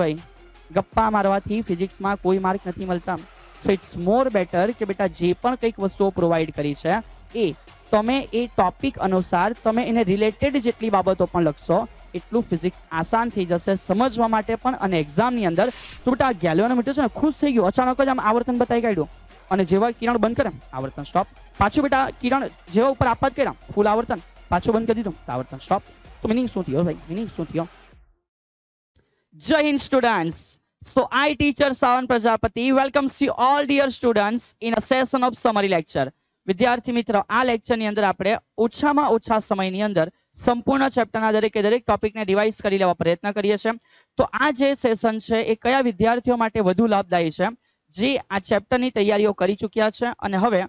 ભાઈ ગપ્પા મારવા થી ફિઝિક્સ માં કોઈ માર્ક નથી મળતા સો ઈટ્સ મોર બેટર કે બેટા જે પણ કઈ વસ્તુઓ પ્રોવાઇડ કરી છે એ તમે એ ટોપિક અનુસાર તમે એને રિલેટેડ જેટલી બાબતો પણ લખશો એટલું ફિઝિક્સ આસાન થઈ જશે સમજવા માટે પણ અને एग्जाम ની અંદર ટૂંટા ગેલ્વેનોમીટર છે ને ખુશ થઈ ગયો અચાનક જમ આવર્તન બતાય ગાયડો અને જેવો કિરણ બંધ કરે આવર્તન સ્ટોપ પાછો બેટા કિરણ જેવો ઉપર આપાત કેરા ફુલ આવર્તન પાછો બંધ કરી દો આવર્તન સ્ટોપ તો મિનિંગ શું થયો ભાઈ મિનિંગ શું થયો Jai Hind students. So I teacher Savan Prajapati welcomes you all dear students in a session of summary lecture. વિદ્યાર્થી મિત્રો આ લેક્ચરની અંદર આપણે ઓછામાં ઓછા સમયની અંદર સંપૂર્ણ ચેપ્ટરના દરેકે દરેક ટોપિકને રિવાઇઝ કરી લેવા પ્રયત્ન કરીએ છીએ તો આ જે સેશન છે એ કયા વિદ્યાર્થીઓ માટે વધુ લાભદાયી છે જે આ ચેપ્ટરની તૈયારીઓ કરી ચૂક્યા છે અને હવે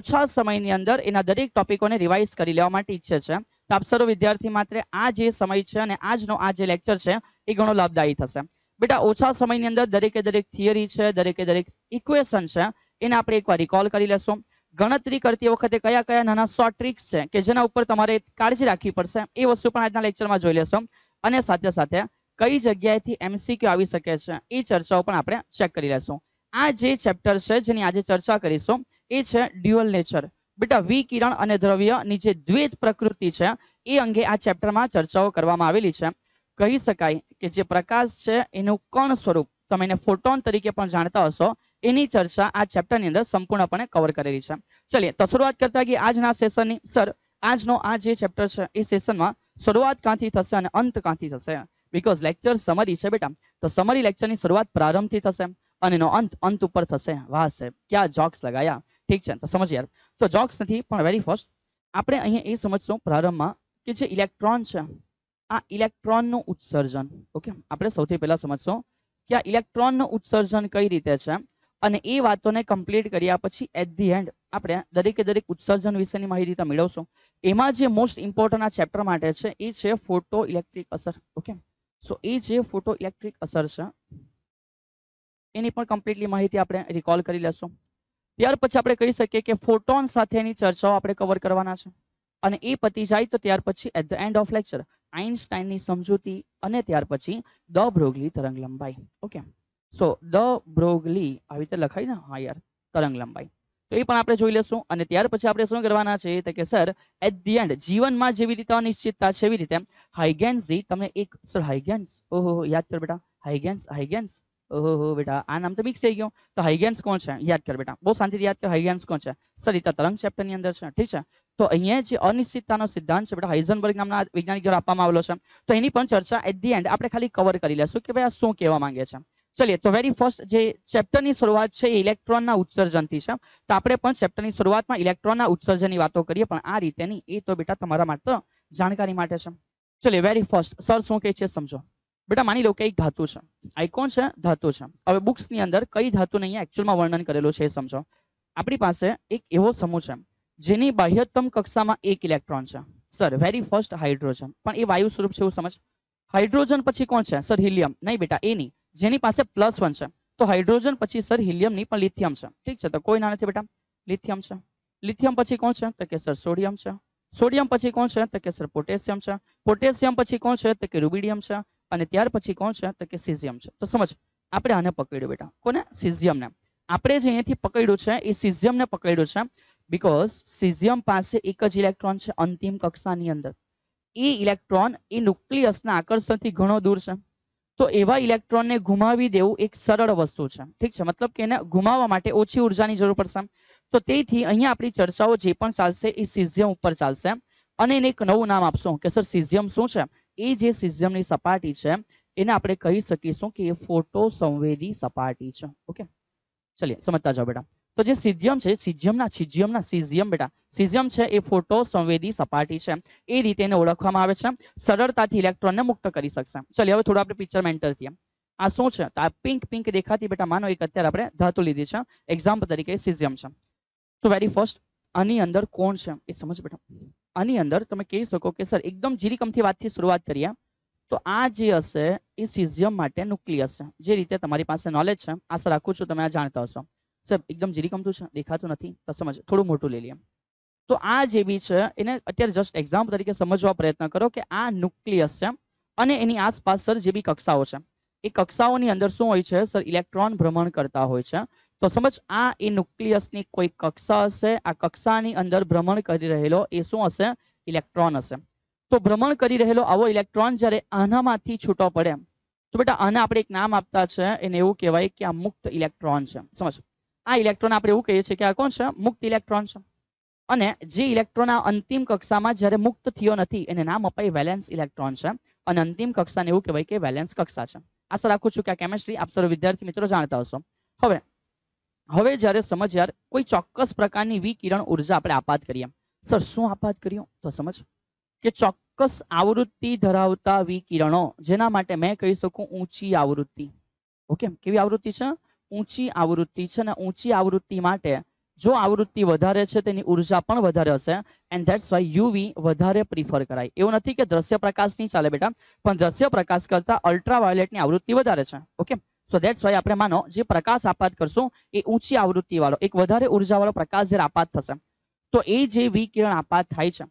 ઓછા સમયની અંદર એના દરેક ટોપિકોને રિવાઇઝ કરી લેવા માટે ઈચ્છે છે તો આપ સર્વ વિદ્યાર્થી માત્ર આ જે સમય છે અને આજનો આ જે લેક્ચર છે એ ઘણો લાભદાયી થશે બેટા ઓછા સમયની અંદર દરેકે દરેક થિયરી છે દરેકે દરેક ઇક્વેશન છે એને આપણે એકવાર રિકોલ કરી લેશું ગણતરી કરતી વખતે કયા કયા નાના શોર્ટ ટ્રિક્સ છે કે જેના ઉપર તમારે કાળજી રાખવી પડશે એ વસ્તુ પણ આજના લેક્ચરમાં જોઈ લેશું અને સાથે સાથે કઈ જગ્યાએથી એમસીક્યુ આવી શકે છે એ ચર્ચાઓ પણ આપણે ચેક કરી લેશું આ જે ચેપ્ટર છે જેની આજે ચર્ચા કરીશું એ છે ડ્યુઅલ નેચર બેટા કિરણ અને દ્રવ્યની જે દ્વૈત પ્રકૃતિ છે એ અંગે આ ચેપ્ટરમાં ચર્ચાઓ કરવામાં આવેલી છે કહી શકાય કે જે પ્રકાશ છે એનું કણ સ્વરૂપ તમે એને ફોટોન તરીકે પણ જાણતા હશો એની ચર્ચા આ ચેપ્ટરની અંદર સંપૂર્ણપણે કવર કરેલી છે ચલીએ તો શરૂઆત કરતા કે આજના સેશનની સર આજનો આ જે ચેપ્ટર છે એ સેશનમાં શરૂઆત ક્યાંથી થશે અને અંત ક્યાંથી થશે બીકોઝ લેક્ચર સમરી છે બેટા તો સમરી લેક્ચરની શરૂઆત પ્રારંભથી થશે અને એનો અંત અંત ઉપર થશે વાહ સાહેબ ક્યાં જોક્સ લગાયા ઠીક છે તો સમજ યાર તો જોક્સ નથી પણ વેરી ફર્સ્ટ આપણે અહીંયા એ સમજશું પ્રારંભમાં કે જે ઇલેક્ટ્રોન છે આ ઇલેક્ટ્રોન નું ઉત્સર્જન ઓકે આપણે સૌથી પહેલા સમજીશું કે આ ઇલેક્ટ્રોન નું ઉત્સર્જન કઈ રીતે છે અને એ વાતોને કમ્પલીટ કર્યા પછી એટ ધ એન્ડ આપણે દરેક દરેક ઉત્સર્જન વિશેની માહિતી તો મેળવશું એમાં જે મોસ્ટ ઇમ્પોર્ટન્ટ આ ચેપ્ટર માટે છે એ છે ફોટો ઇલેક્ટ્રિક અસર ઓકે સો એ જે ફોટો ઇલેક્ટ્રિક અસર છે એની પર કમ્પ્લીટલી માહિતી આપણે રીકોલ કરી લેશો ત્યાર પછી આપણે કહી શકીએ કે ફોટોન સાથેની ચર્ચાઓ આપણે કવર કરવાના છે અને એ પતિતાઈ તો ત્યાર પછી at the end of lecture આઇન્સ્ટાઈનની સમજૂતી અને ત્યાર પછી દ બ્રોગલી તરંગ લંબાઈ ઓકે સો દ બ્રોગલી આવી રીતે લખાય ને હા યાર તરંગ લંબાઈ તો એ પણ આપણે જોઈ લઈશું અને ત્યાર પછી આપણે શું કરવાના છે તો કે સર એટ ધી એન્ડ જીવનમાં જેવી રીતે અનિશ્ચિતતા છે એવી રીતે હાઇગેન્સી તમે એક સર હાઇગેન્સ ઓહો યાદ કરો બેટા હાઇગેન્સ હાઇગેન્સ ઓહો હો બેટા આ નામ તો મિક્સ થઈ ગયું તો હાઇઝેન્ગ કોણ છે યાદ કર બેટા બહુ શાંતિ યાદ કર હાઇઝેન્ગ કોણ છે સર ઇત તરંગ ચેપ્ટર ની અંદર છે ઠીક છે તો અહીંયા જે અનિશ્ચિતતાનો સિદ્ધાંત છે બેટા હાઇઝેન બર્ગના વૈજ્ઞાનિક દ્વારા આપવામાં આવેલો છે તો એની પણ ચર્ચા એટ ધ એન્ડ આપણે ખાલી કવર કરી લેશું કે ભાઈ આ શું કહેવા માંગે છે ચાલિયે તો વેરી ફર્સ્ટ જે ચેપ્ટર ની શરૂઆત છે ઇલેક્ટ્રોન ના ઉત્સર્જન થી છે તો આપણે પણ ચેપ્ટર ની શરૂઆત માં ઇલેક્ટ્રોન ના ઉત્સર્જન ની વાતો કરીએ પણ આ રીતે ની એ તો બેટા તમારા માટે તો જાણકારી માટે છે ચાલિયે વેરી ફર્સ્ટ સર શું કહે છે સમજો બેટા માની લો કે એક ધાતુ છે આયન છે ધાતુ છે હવે બુક્સ ની અંદર કઈ ધાતુ નહી એક્ચ્યુઅલ માં વર્ણન કરેલો છે સમજો આપણી પાસે એક એવો સમૂહ છે જેની બાહ્યતમ કક્ષામાં એક ઇલેક્ટ્રોન છે સર વેરી ફર્સ્ટ હાઇડ્રોજન પણ એ વાયુ સ્વરૂપ છે એવું સમજો હાઇડ્રોજન પછી કોણ છે સર હિલીમ નહીં બેટા એની જેની પાસે +1 છે તો હાઇડ્રોજન પછી સર હિલીમ નહીં પણ લિથિયમ છે ઠીક છે તો કોઈ ના નથી બેટા લિથિયમ છે લિથિયમ પછી કોણ છે તો કે સર સોડિયમ છે સોડિયમ પછી કોણ છે તો કે સર પોટેશિયમ છે પોટેશિયમ પછી કોણ છે તો કે રુબિડિયમ છે અને ત્યાર પછી કોણ છે તો કે સિઝિયમ છે તો સમજ આપણે આને પકડ્યું બેટા કોને સિઝિયમને આપણે જે અહીંયાથી પકડ્યું છે એ સિઝિયમને પકડ્યું છે બીકોઝ સિઝિયમ પાસે એક જ ઇલેક્ટ્રોન છે અંતિમ કક્ષાની અંદર એ ઇલેક્ટ્રોન એ ન્યુક્લિયસના આકર્ષણથી ઘણો દૂર છે તો એવા ઇલેક્ટ્રોનને ગુમાવી દેવું એક સરળ વસ્તુ છે ઠીક છે મતલબ કે એને ગુમાવવા માટે ઓછી ઉર્જાની જરૂર પડશે તો તેથી અહીંયા આપણી ચર્ચાઓ જે પણ ચાલશે એ સિઝિયમ ઉપર ચાલશે અને એને એક નવું નામ આપશું કે સર સિઝિયમ શું છે એ જે સિઝિયમ ની સપાટી છે એને આપણે કહી સકીશું કે એ ફોટો સંવેદી સપાટી છે ઓકે ચલિયે સમજો બેટા તો જે સિઝિયમ છે સિઝિયમ ના સિઝિયમ ના સિઝિયમ બેટા સિઝિયમ છે એ ફોટો સંવેદી સપાટી છે એ રીતેને ઓળખવામાં આવે છે સરળતાથી ઇલેક્ટ્રોન ને મુક્ત કરી શકસા ચલિયે હવે થોડું આપણે પિક્ચર મેન્ટલ થી આ શું છે આ પિંક પિંક દેખાતી બેટા માનો એક અત્યારે આપણે ધાતુ લીધી છે એક્ઝામ્પલ તરીકે સિઝિયમ છે તો વેરી ફર્સ્ટ આની અંદર કોણ છે એ સમજો બેટા આની અંદર તમે કહી શકો કે સર એકદમ જીરીકમથી વાતથી શરૂઆત કરીયા તો આ જે હશે ઈ સિઝિયમ માટે ન્યુક્લિયસ છે જે રીતે તમારી પાસે નોલેજ છે આslfાકું છું તમે આ જાણતા હશો સર એકદમ જીરીકમ છું દેખાતું નથી તો સમજો થોડું મોટું લઈ લઈએ તો આ જે બી છે એને અત્યારે જસ્ટ એક્ઝામ તરીકે સમજો આ પ્રયત્ન કરો કે આ ન્યુક્લિયસ છે અને એની આસપાસ સર જે બી કક્ષાઓ છે એ કક્ષાઓની અંદર શું હોય છે સર ઇલેક્ટ્રોન ભ્રમણ કરતા હોય છે તો સમજો આ ઈ ન્યુક્લિયસ ની કોઈ કક્ષા હશે આ કક્ષા ની અંદર ભ્રમણ કરી રહેલો એ શું હશે ઇલેક્ટ્રોન હશે તો ભ્રમણ કરી રહેલો આવો ઇલેક્ટ્રોન જ્યારે આનામાંથી છૂટો પડે તો બેટા આને આપણે એક નામ આપતા છે એને એવું કહેવાય કે મુક્ત ઇલેક્ટ્રોન છે સમજો આ ઇલેક્ટ્રોન આપણે એવું કહીએ છીએ કે આ કોણ છે મુક્ત ઇલેક્ટ્રોન છે અને જે ઇલેક્ટ્રોન આ અંતિમ કક્ષા માં જ્યારે મુક્ત થયો નથી એને નામ અપાય વેલેન્સ ઇલેક્ટ્રોન છે અને અંતિમ કક્ષાને એવું કહેવાય કે વેલેન્સ કક્ષા છે આ સરખું છું કે કેમેસ્ટ્રી આપ સૌ વિદ્યાર્થી મિત્રો જાણતા હશો હવે હવે જારે સમજીએ કોઈ ચોક્કસ પ્રકારની વિકિરણ ઊર્જા આપણે આપાત કરીએ સર શું આપાત કર્યો તો સમજો કે ચોક્કસ આવૃત્તિ ધરાવતા વિકિરણો જેના માટે મેં કહી શકું ઊંચી આવૃત્તિ ઓકે કેવી આવૃત્તિ છે ઊંચી આવૃત્તિ છે અને ઊંચી આવૃત્તિ માટે જો આવૃત્તિ વધારે છે તેની ઊર્જા પણ વધારે હશે એન્ડ ધેટ્સ વાય યુવી વધારે પ્રિફર કરાય એવું નથી કે દ્રશ્ય પ્રકાશની ચાલે બેટા પણ દ્રશ્ય પ્રકાશ કરતાં અલ્ટ્રાવાયોલેટની આવૃત્તિ વધારે છે ઓકે સો ધેટ્સ વાય આપણે માનો કે પ્રકાશ આપાત કરશું કે ઊંચી આવૃત્તિ વાળો એક વધારે ઊર્જા વાળો પ્રકાશ જ્યારે આપાત થસે તો એ જે વિકિરણ આપાત થાય છે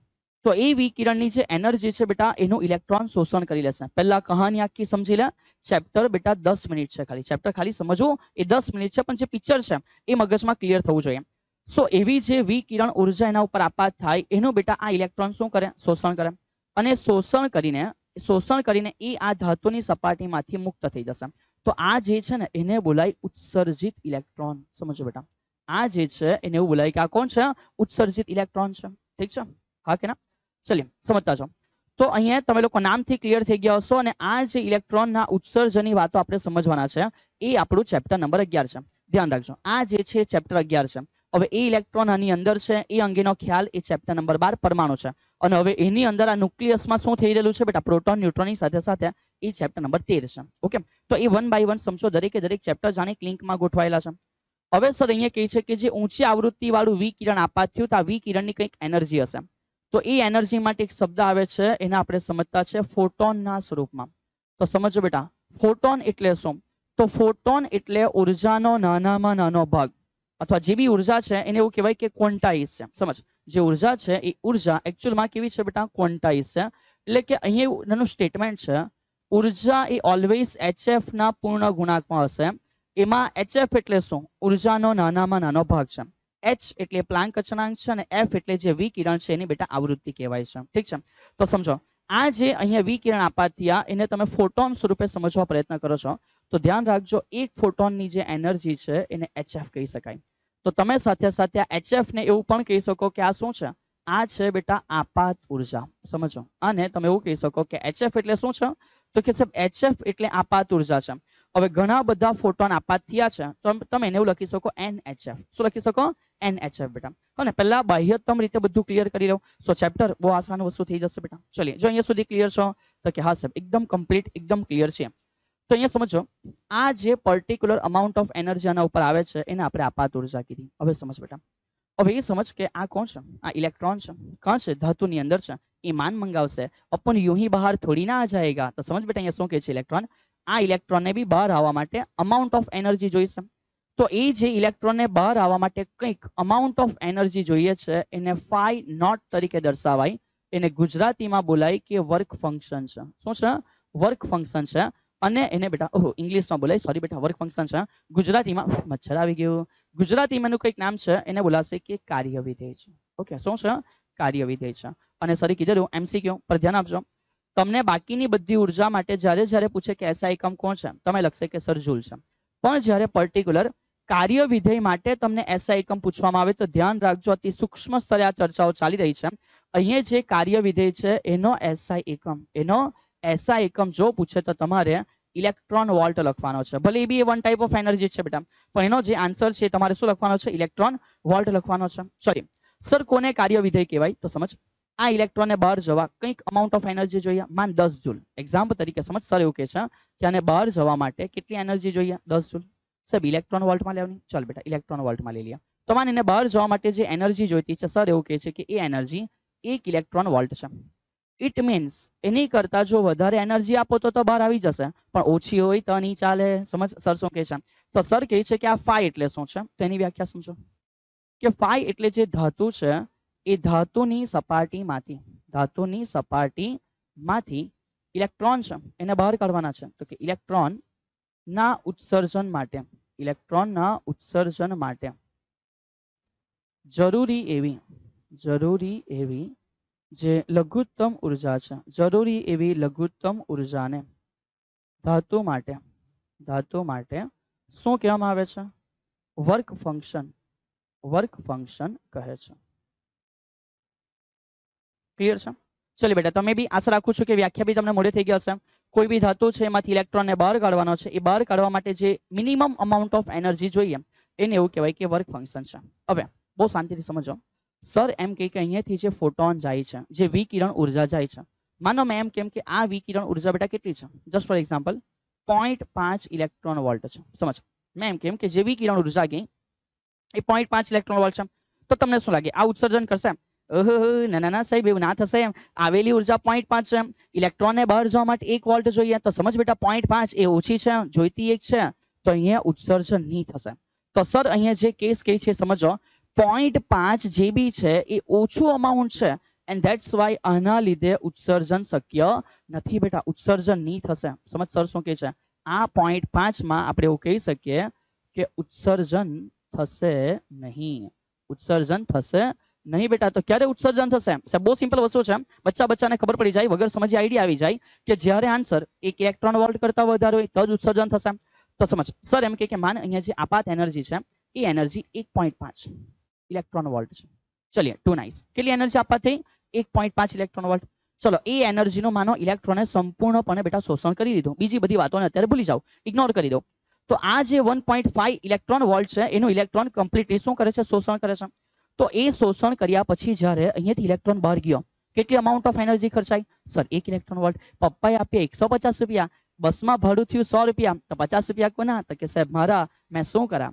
તો એ વિકિરણની જે એનર્જી છે બેટા એનો ઇલેક્ટ્રોન શોષણ કરી લેશે પહેલા કહાની આખી સમજી લે ચેપ્ટર બેટા 10 મિનિટ છે ખાલી ચેપ્ટર ખાલી સમજો એ 10 મિનિટ છે પણ જે પિક્ચર છે એ મગજમાં ક્લિયર થવું જોઈએ સો એવી જે વિકિરણ ઊર્જા એના ઉપર આપાત થાય એનો બેટા આ ઇલેક્ટ્રોન શું કરે શોષણ કરે અને શોષણ કરીને શોષણ કરીને આ ધાતુની સપાટીમાંથી મુક્ત થઈ જશે તો આ જે છે ને એને બોલાય ઉત્સર્જિત ઇલેક્ટ્રોન સમજો બેટા આ જે છે એને એવું બોલાય કે આ કોણ છે ઉત્સર્જિત ઇલેક્ટ્રોન છે ઠીક છે હા કે ના ચલીએ સમજતા છો તો અહીંયા તમે લોકો નામથી ક્લિયર થઈ ગયા હશો અને આ જે ઇલેક્ટ્રોનના ઉત્સર્જનની વાતો આપણે સમજવાના છે એ આપણું ચેપ્ટર નંબર અગિયાર છે ધ્યાન રાખજો આ જે છે ચેપ્ટર અગિયાર છે હવે એ ઇલેક્ટ્રોન આની અંદર છે એ અંગેનો ખ્યાલ એ ચેપ્ટર નંબર બાર પરમાણુ છે અને હવે એની અંદર આ ન્યુક્લિયસમાં શું થઈ રહેલું છે બેટા પ્રોટોન ન્યુટ્રોનની સાથે સાથે ઈચ ચેપ્ટર નંબર 3 છે ઓકે તો ઈ 1 બાય 1 સમજો દરેક દરેક ચેપ્ટર્સ આને ક્લિંક માં ગોઠવાયેલા છે હવે સર અહીંયા કહી છે કે જે ઊંચી આવૃત્તિ વાળું વિકિરણ આપાત થ્યું તા વિકિરણની કંઈક એનર્જી હશે તો ઈ એનર્જી માટે એક શબ્દ આવે છે એને આપણે સમજતા છે ફોટોન ના સ્વરૂપમાં તો સમજો બેટા ફોટોન એટલે શું તો ફોટોન એટલે ઊર્જાનો નાનામાં નાનો ભાગ અથવા જે બી ઊર્જા છે એને એવું કહેવાય કે ક્વોન્ટાઈઝ છે સમજો જે ઊર્જા છે ઈ ઊર્જા એક્ચ્યુઅલ માં કેવી છે બેટા ક્વોન્ટાઈઝ છે એટલે કે અહીંયા નું સ્ટેટમેન્ટ છે ઊર્જા એ ઓલવેઝ hf ના પૂર્ણ ગુણાંકમાં હશે એમાં hf એટલે શું ઊર્જાનો નાનામાં નાનો ભાગ છે h એટલે પ્લાન્ક અચળાંક છે અને f એટલે જે વિકિરણ છે એની બેટા આવૃત્તિ કહેવાય છે ઠીક છે તો સમજો આ જે અહીંયા વિકિરણ આપાતિયા એને તમે ફોટોન સ્વરૂપે સમજવાનો પ્રયત્ન કરો છો તો ધ્યાન રાખજો એક ફોટોન ની જે એનર્જી છે એને hf કહી શકાય તો તમે સાથે સાથે આ hf ને એવું પણ કહી શકો કે આ શું છે આ છે બેટા આપાત ઊર્જા સમજો અને તમે એવું કહી શકો કે hf એટલે શું છે તો કે સબ hf એટલે આપાત ઊર્જા છે હવે ઘણા બધા ફોટોન આપાત થયા છે તો તમે એને એવું લખી શકો nhf શું લખી શકો nhf બેટા ઓને પહેલા બાયહતમ રીતે બધું ક્લિયર કરી લઉં સો ચેપ્ટર બહુ આસાન વસ્તુ થઈ જશે બેટા ચલઈએ જો અંયા સુધી ક્લિયર છો તો કે હા સબ એકદમ કમ્પ્લીટ એકદમ ક્લિયર છે તો અંયા સમજો આ જે પર્ટીક્યુલર અમાઉન્ટ ઓફ એનર્જીના ઉપર આવે છે એને આપણે આપાત ઊર્જા કીધું હવે સમજો બેટા હવે સમજો કે આ કોણ છે આ ઇલેક્ટ્રોન છે કણ છે ધાતુની અંદર છે ईमान मंगावसे अपन यूं ही બહાર થોડી ના જાઈ જૈગા તો સમજી બેટા યસૌ કે છે ઇલેક્ટ્રોન આ ઇલેક્ટ્રોને ભી બહાર આવવા માટે અમાઉન્ટ ઓફ એનર્જી જોઈશે તો એ જે ઇલેક્ટ્રોને બહાર આવવા માટે કઈક અમાઉન્ટ ઓફ એનર્જી જોઈએ છે એને ફાઈ નોટ તરીકે દર્શાવાય એને ગુજરાતીમાં બોલાય કે વર્ક ફંક્શન છે શું છે વર્ક ફંક્શન છે અને એને બેટા ઓહ ઇંગ્લિશમાં બોલાય સરી બેટા વર્ક ફંક્શન છે ગુજરાતીમાં મછરા આવી ગયો ગુજરાતીમાં નું કઈક નામ છે એને બોલાશે કે કાર્ય વિધેય છે ઓકે શું છે કાર્ય વિધેય છે અને સરી કી દેજો एमसीक्यू પર ધ્યાન આપજો તમે બાકીની બધી ઊર્જા માટે જારે જારે પૂછે કે SI એકમ કોણ છે તમને લખશે કે સર જુલ છે પણ જ્યારે પર્ટીક્યુલર કાર્ય વિધેય માટે તમે SI એકમ પૂછવામાં આવે તો ધ્યાન રાખજો અત્યંત સૂક્ષ્મ સ્તરે આ ચર્ચાઓ ચાલી રહી છે અહીં જે કાર્ય વિધેય છે એનો SI એકમ એનો SI એકમ જો પૂછે તો તમારે ઇલેક્ટ્રોન વોલ્ટ લખવાનો છે ભલે બી એ વન ટાઈપ ઓફ એનર્જી છે બેટા પણ એનો જે આન્સર છે તમારે શું લખવાનો છે ઇલેક્ટ્રોન વોલ્ટ લખવાનો છે સોરી સર કોને કાર્ય વિધેય કહેવાય તો સમજો આ ઇલેક્ટ્રોન ને બહાર જવા કંઈક અમાઉન્ટ ઓફ એનર્જી જોઈએ માન 10 જૂલ एग्जांपल તરીકે સમજ સર એવું કે છે કે આને બહાર જવા માટે કેટલી એનર્જી જોઈએ 10 જૂલ સર ઇલેક્ટ્રોન વોલ્ટ માં લેવની ચાલ બેટા ઇલેક્ટ્રોન વોલ્ટ માં લે લે તો માન એને બહાર જવા માટે જે એનર્જી જોઈતી છે સર એવું કહે છે કે એ એનર્જી 1 ઇલેક્ટ્રોન વોલ્ટ છે ઈટ મીન્સ એની કરતા જો વધારે એનર્જી આપો તો તો બહાર આવી જશે પણ ઓછી હોય તો નહીં ચાલે સમજ સર શું કહે છે તો સર કહે છે કે આ ફાઈ એટલે શું છે તેની વ્યાખ્યા સમજો કે ફાઈ એટલે જે ધાતુ છે ઈ ધાતુ ની સપાટીમાંથી ધાતુ ની સપાટીમાંથી ઇલેક્ટ્રોન સમ એને બહાર કાઢવાના છે તો કે ઇલેક્ટ્રોન ના ઉત્સર્જન માટે ઇલેક્ટ્રોન ના ઉત્સર્જન માટે જરૂરી એવી જરૂરી એવી જે લઘુત્તમ ઊર્જા છે જરૂરી એવી લઘુત્તમ ઊર્જા ને ધાતુ માટે ધાતુ માટે શું કહેવામાં આવે છે વર્ક ફંક્શન વર્ક ફંક્શન કહે છે પીયર સર ચાલી બેટા તો મે બી આશ રાખું છું કે વ્યાખ્યાબી તમને મોડે થઈ ગયો હશે કોઈ બી ધાતુ છે માથી ઇલેક્ટ્રોન ને બહાર કાઢવાનો છે એ બહાર કાઢવા માટે જે મિનિમમ અમાઉન્ટ ઓફ એનર્જી જોઈએ એને એવું કહેવાય કે વર્ક ફંક્શન છે હવે બહુ શાંતિથી સમજો સર એમ કે કે અહીંથી જે ફોટોન જાય છે જે વિકિરણ ઊર્જા જાય છે માનો મેમ કેમ કે આ વિકિરણ ઊર્જા બેટા કેટલી છે just for example 0.5 electron volt છે સમજો મેમ કેમ કે જે વિકિરણ ઊર્જા ગઈ એ 0.5 ઇલેક્ટ્રોન વોલ્ટ છે તો તમને શું લાગે આ ઉત્સર્જન કરશે નાના સાહેબ એવું ના થશે એમ આવેલી ઉર્જા પોઈન્ટ પાંચ છે ઇલેક્ટ્રોનને બહાર જવા માટે એક વોલ્ટ જોઈએ તો સમજ બેટા પોઈન્ટ પાંચ એ ઓછી છે જોઈતી એક છે તો અહીંયા ઉત્સર્જન નહીં થશે તો સર અહીંયા જે કેસ કે છે સમજો પોઈન્ટ પાંચ જે બી છે એ ઓછું અમાઉન્ટ છે એન્ડ ધેટ્સ વાય આના લીધે ઉત્સર્જન શક્ય નથી બેટા ઉત્સર્જન નહીં થશે સમજ સર શું કે છે આ પોઈન્ટ પાંચમાં આપણે એવું કહી શકીએ કે ઉત્સર્જન થશે નહીં ઉત્સર્જન થશે नहीं बेटा तो क्या रे उत्सर्जन થશે બહુ સિમ્પલ વસ્તુ છે બચ્ચા બચ્ચાને ખબર પડી જાય વગર સમજી આઈડિયા આવી જાય કે જ્યારે આન્સર એક ઇલેક્ટ્રોન વોલ્ટ કરતા વધારે હોય તજ ઉત્સર્જન થશે તો સમજી સર એમ કે કે માન અહીંયા જે આપાત એનર્જી છે એ એનર્જી 1.5 ઇલેક્ટ્રોન વોલ્ટ છે ચલિયા ટુ નાઈસ કેલી એનર્જી આપાત હે 1.5 ઇલેક્ટ્રોન વોલ્ટ ચલો એ એનર્જી નો માનો ઇલેક્ટ્રોને સંપૂર્ણપણે બેટા શોષણ કરી લીધું બીજી બધી વાતોને અત્યારે ભૂલી जाओ ઇગનોર કરી દો તો આ જે 1.5 ઇલેક્ટ્રોન વોલ્ટ છે એનો ઇલેક્ટ્રોન કમ્પ્લીટલી શું કરે છે શોષણ કરે છે તો એ શોષણ કર્યા પછી જારે અહીંયા ઇલેક્ટ્રોન બહાર ગયો કે કેટલા અમાઉન્ટ ઓફ એનર્જી ખર્ચાઈ સર એક ઇલેક્ટ્રોન વોલ્ટ પપ્પાએ આપ્યા ₹150 બસમાં ભાડું થી ₹100 તો ₹50 કોના તો કે સાહેબ મારા મેં શું કરા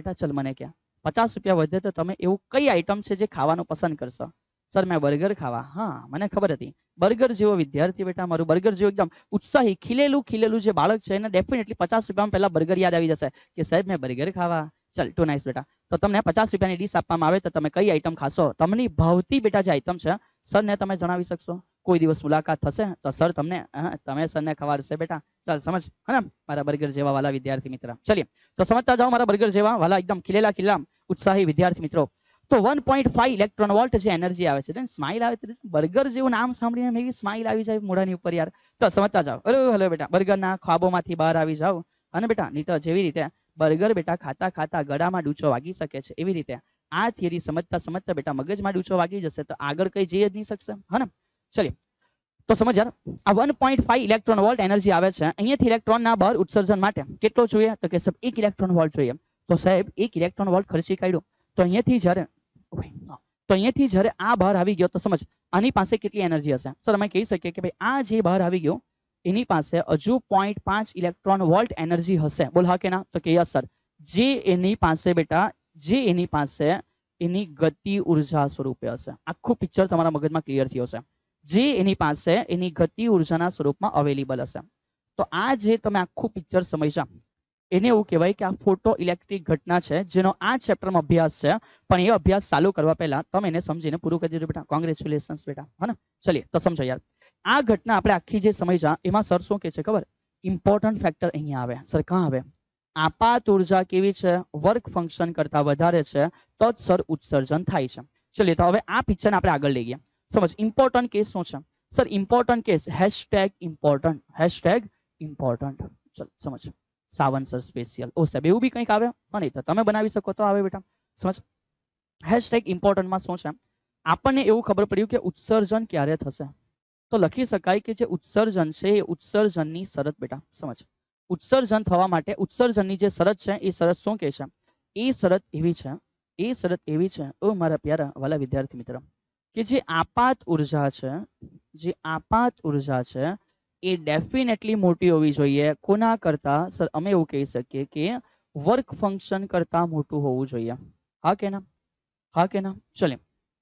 બેટા ચલ મને કે 50 રૂપિયા વધે તો તમે એવું કઈ આઈટમ છે જે ખાવાનું પસંદ કરશો સર મેં 버ગર ખાવા હા મને ખબર હતી 버ગર જેવો વિદ્યાર્થી બેટા મારું 버ગર જેવો એકદમ ઉત્સાહી ખિલેલું ખિલેલું જે બાળક છે એને ડેફિનેટલી ₹50 માં પહેલા 버ગર યાદ આવી જશે કે સાહેબ મેં 버ગર ખાવા ચલ ટુ નાઇસ બેટા તો તમને પચાસ રૂપિયાની ડીશ આપવામાં આવે તો તમે કઈ આઈટમ ખાશો તમને ભાવતી બેટા જે આઈટમ છે સરને તમે જણાવી શકશો કોઈ દિવસ મુલાકાત થશે તો સર તમને તમે સરને ખવાડશે બેટા ચાલ સમજ હા મારા બર્ગર જેવા વાલા વિદ્યાર્થી મિત્ર ચલીએ તો સમજતા જાઓ મારા બર્ગર જેવા વાલા એકદમ ખીલેલા ખીલા ઉત્સાહી વિદ્યાર્થી મિત્રો તો વન 1.5 ઇલેક્ટ્રોન વોલ્ટ જે એનર્જી આવે છે સ્માઈલ આવે છે બર્ગર જેવું નામ સાંભળીને એવી સ્માઈલ આવી જાય મોઢાની ઉપર યાર તો સમજતા જાઓ અરે હલો બેટા બર્ગરના ખ્વાબોમાંથી બહાર આવી જાઓ અને બેટા નહીં તો જેવી રીતે બર્ગર બેટા ખાતા ખાતા ગડામાં ડૂચો વાગી શકે છે એ રીતે આ થિયરી સમજતા સમજતા બેટા મગજમાં ડૂચો વાગી જશે તો આગળ કઈ જઈ જ ન શકશું હે ને ચાલ તો સમજ યાર આ 1.5 ઇલેક્ટ્રોન વોલ્ટ એનર્જી આવે છે અહીંથી ઇલેક્ટ્રોન ના બહાર ઉત્સર્જન માટે કેટલો જોઈએ તો કે સબ 1 ઇલેક્ટ્રોન વોલ્ટ જોઈએ તો સાહેબ 1 ઇલેક્ટ્રોન વોલ્ટ ખર્ચી કાઢ્યો તો અહીંથી જરે તો અહીંથી જરે આ ભાર આવી ગયો તો સમજ આની પાસે કેટલી એનર્જી હશે સર અમે કહી સકીએ કે ભાઈ આ જે ભાર આવી ગયો ઇની પાસે 0.5 ઇલેક્ટ્રોન વોલ્ટ એનર્જી હશે બોલ હા કે ના તો કે યસ સર જી ઇની પાસે બેટા જી ઇની પાસે ઇની ગતિ ઉર્જા સ્વરૂપે હશે આખો પિક્ચર તમારા મગજમાં ક્લિયર થઈ જો હશે જી ઇની પાસે ઇની ગતિ ઉર્જાના સ્વરૂપમાં અવેલેબલ હશે તો આ જે તમે આખો પિક્ચર સમજી શા એને હું કહેવાય કે આ ફોટો ઇલેક્ટ્રિક ઘટના છે જેનો આ ચેપ્ટર માં અભ્યાસ છે પણ એ અભ્યાસ શરૂ કરવા પહેલા તમે એને સમજીને પૂરું કરીજો બેટા કોન્ગ્રેશ્યુલેશન્સ બેટા હો ને ચાલીએ તો સમજીયા આ ઘટના આપણે આખી જે સમસ્યા એમાં સરસું કે છે ખબર ઈમ્પોર્ટન્ટ ફેક્ટર અહીંયા આવે સર કા હવે આપા તુરજા કેવી છે વર્ક ફંક્શન કરતા વધારે છે તો સર ઉત્સર્જન થાય છે ચલ તો હવે આ પિક્ચરને આપણે આગળ લઈ ગયા સમજો ઈમ્પોર્ટન્ટ કે શું છે sir important case #important #important ચલ સમજો સાવન સર સ્પેશિયલ ઓ સબ એવું બી કંઈક આવે નહી તો તમે બનાવી શકો તો આવે બેટા સમજો #ઈમ્પોર્ટન્ટ માં શું છે આપણે એવું ખબર પડી કે ઉત્સર્જન ક્યારે થશે તો લખી શકાય કે જે ઉત્સર્જન છે એ ઉત્સર્જનની શરત બેટા સમજો ઉત્સર્જન થવા માટે ઉત્સર્જનની જે શરત છે એ શરત શું કે છે એ શરત એવી છે એ શરત એવી છે ઓ મારા પ્યારા વાલા વિદ્યાર્થી મિત્રો કે જે આપાત ઊર્જા છે જે આપાત ઊર્જા છે એ ડેફિનેટલી મોટી હોવી જોઈએ કોના કરતા અમે એવું કહી સકીએ કે વર્ક ફંક્શન કરતા મોટું હોવું જોઈએ હા કેના હા કેના ચલે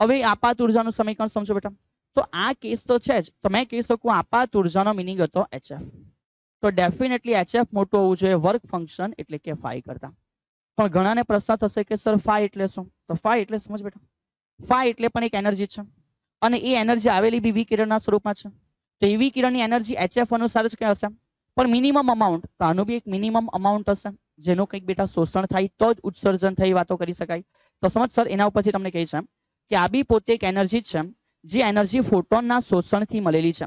હવે આપાત ઊર્જાનું સમીકરણ સમજો બેટા તો આ કેસ તો છે જ તો મેં કહી શકું આપાત ઉર્જાનો મિનિંગ હતો એચએફ તો ડેફિનેટલી એચએફ મોટું હોવું જોઈએ વર્ક ફંક્શન એટલે કે ફાઈ કરતા પણ ઘણાને પ્રશ્ન થશે કે સર ફાઈ એટલે શું તો ફાઈ એટલે સમજ બેટા ફાઈ એટલે પણ એક એનર્જી છે અને એ એનર્જી આવેલી બી કિરણના સ્વરૂપમાં છે તો એવી કિરણની એનર્જી એચએફ અનુસાર જ કઈ હશે પણ મિનિમમ અમાઉન્ટ તો આનું બી એક મિનિમમ અમાઉન્ટ હશે જેનું કંઈક બેટા શોષણ થાય તો જ ઉત્સર્જન થઈ વાતો કરી શકાય તો સમજ સર એના ઉપરથી તમને કહે છે કે આ બી પોતે એક એનર્જી છે જી એનર્જી ફોટોન ના શોષણ થી મળેલી છે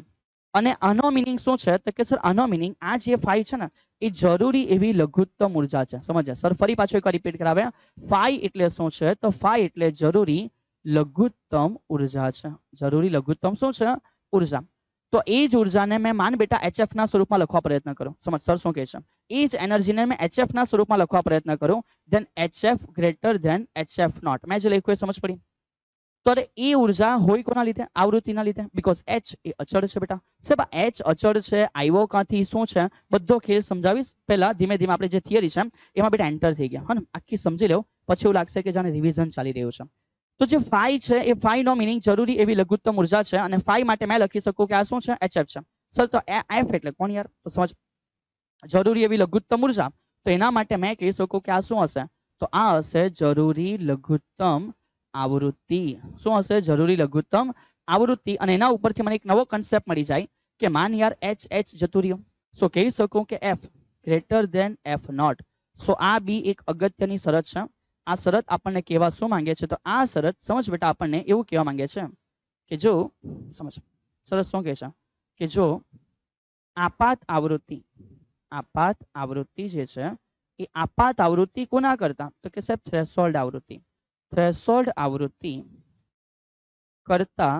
અને આનો मीनिंग શું છે કે સર આનો मीनिंग આ જે ફાઈ છે ને ઈ જરૂરી એવી લઘુત્તમ ઊર્જા છે સમજા સર ફરી પાછો એકવાર રિપીટ કરાવ્યા ફાઈ એટલે શું છે તો ફાઈ એટલે જરૂરી લઘુત્તમ ઊર્જા છે જરૂરી લઘુત્તમ શું છે ઊર્જા તો એ જ ઊર્જાને મેં માન બેટા hf ના સ્વરૂપમાં લખવા પ્રયત્ન કરો સમજો સર શું કહે છે એ જ એનર્જીને મેં hf ના સ્વરૂપમાં લખવા પ્રયત્ન કરો then hf greater than hf not મે જો લખ્યું એ સમજ પડી તો આ એ ઊર્જા હોય કોના લીધે આવૃત્તિના લીધે બીકોઝ h એ અચળ છે બેટા સેવા h અચળ છે આ હોય કાથી શું છે બધું ખે સમજાવીશ પહેલા ધીમે ધીમે આપણે જે થિયરી છે એમાં બેટા એન્ટર થઈ ગયા હોને આખી સમજી લેઓ પછી લાગશે કે જાણે રિવિઝન ચાલી રહ્યો છે તો જે ફાઈ છે એ ફાઈ નો मीनिंग જરૂરી એવી લઘુત્તમ ઊર્જા છે અને ફાઈ માટે મેં લખી શકું કે આ શું છે hf છે સલ તો f એટલે કોણ યાર તો સમજ જરૂરી એવી લઘુત્તમ ઊર્જા તો એના માટે મેં કહી શકું કે આ શું હશે તો આ હશે જરૂરી લઘુત્તમ આવૃત્તિ સો હશે જરૂરી લઘુત્તમ આવૃત્તિ અને એના ઉપરથી મને એક નવો કન્સેપ્ટ મળી જાય કે मान यार एच एच જતુર્યો સો કહી શકું કે f greater than f not so આ બી એક અગત્યની શરત છે આ શરત આપણને કેવા સો માંગ્યા છે તો આ શરત સમજો બેટા આપણને એવું કેવા માંગે છે કે જો સમજો શરત શું કહે છે કે જો આપાત આવૃત્તિ આપાત આવૃત્તિ જે છે કે આપાત આવૃત્તિ કોના કરતા તો કે સાહેબ થ્રેશોલ્ડ આવૃત્તિ થ્રેશોલ્ડ આવૃત્તિ કરતા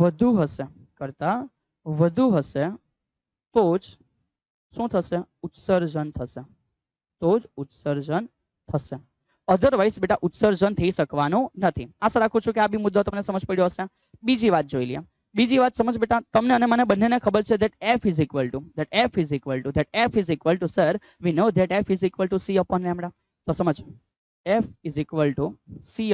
વધુ હશે કરતા વધુ હશે તો જ શું થશે ઉત્સર્જન થશે તો જ ઉત્સર્જન થશે અધરવાઇઝ બેટા ઉત્સર્જન થઈ શકવાનું નથી આશા રાખું છું કે આ બી મુદ્દો તમને સમજ પડ્યો હશે બીજી વાત જોઈ લે બીજી વાત સમજ બેટા તમને અને મને બંનેને ખબર છે that f is equal to that f is equal to that F is equal to sir we know that F is equal to C upon lambda તો સમજ f = c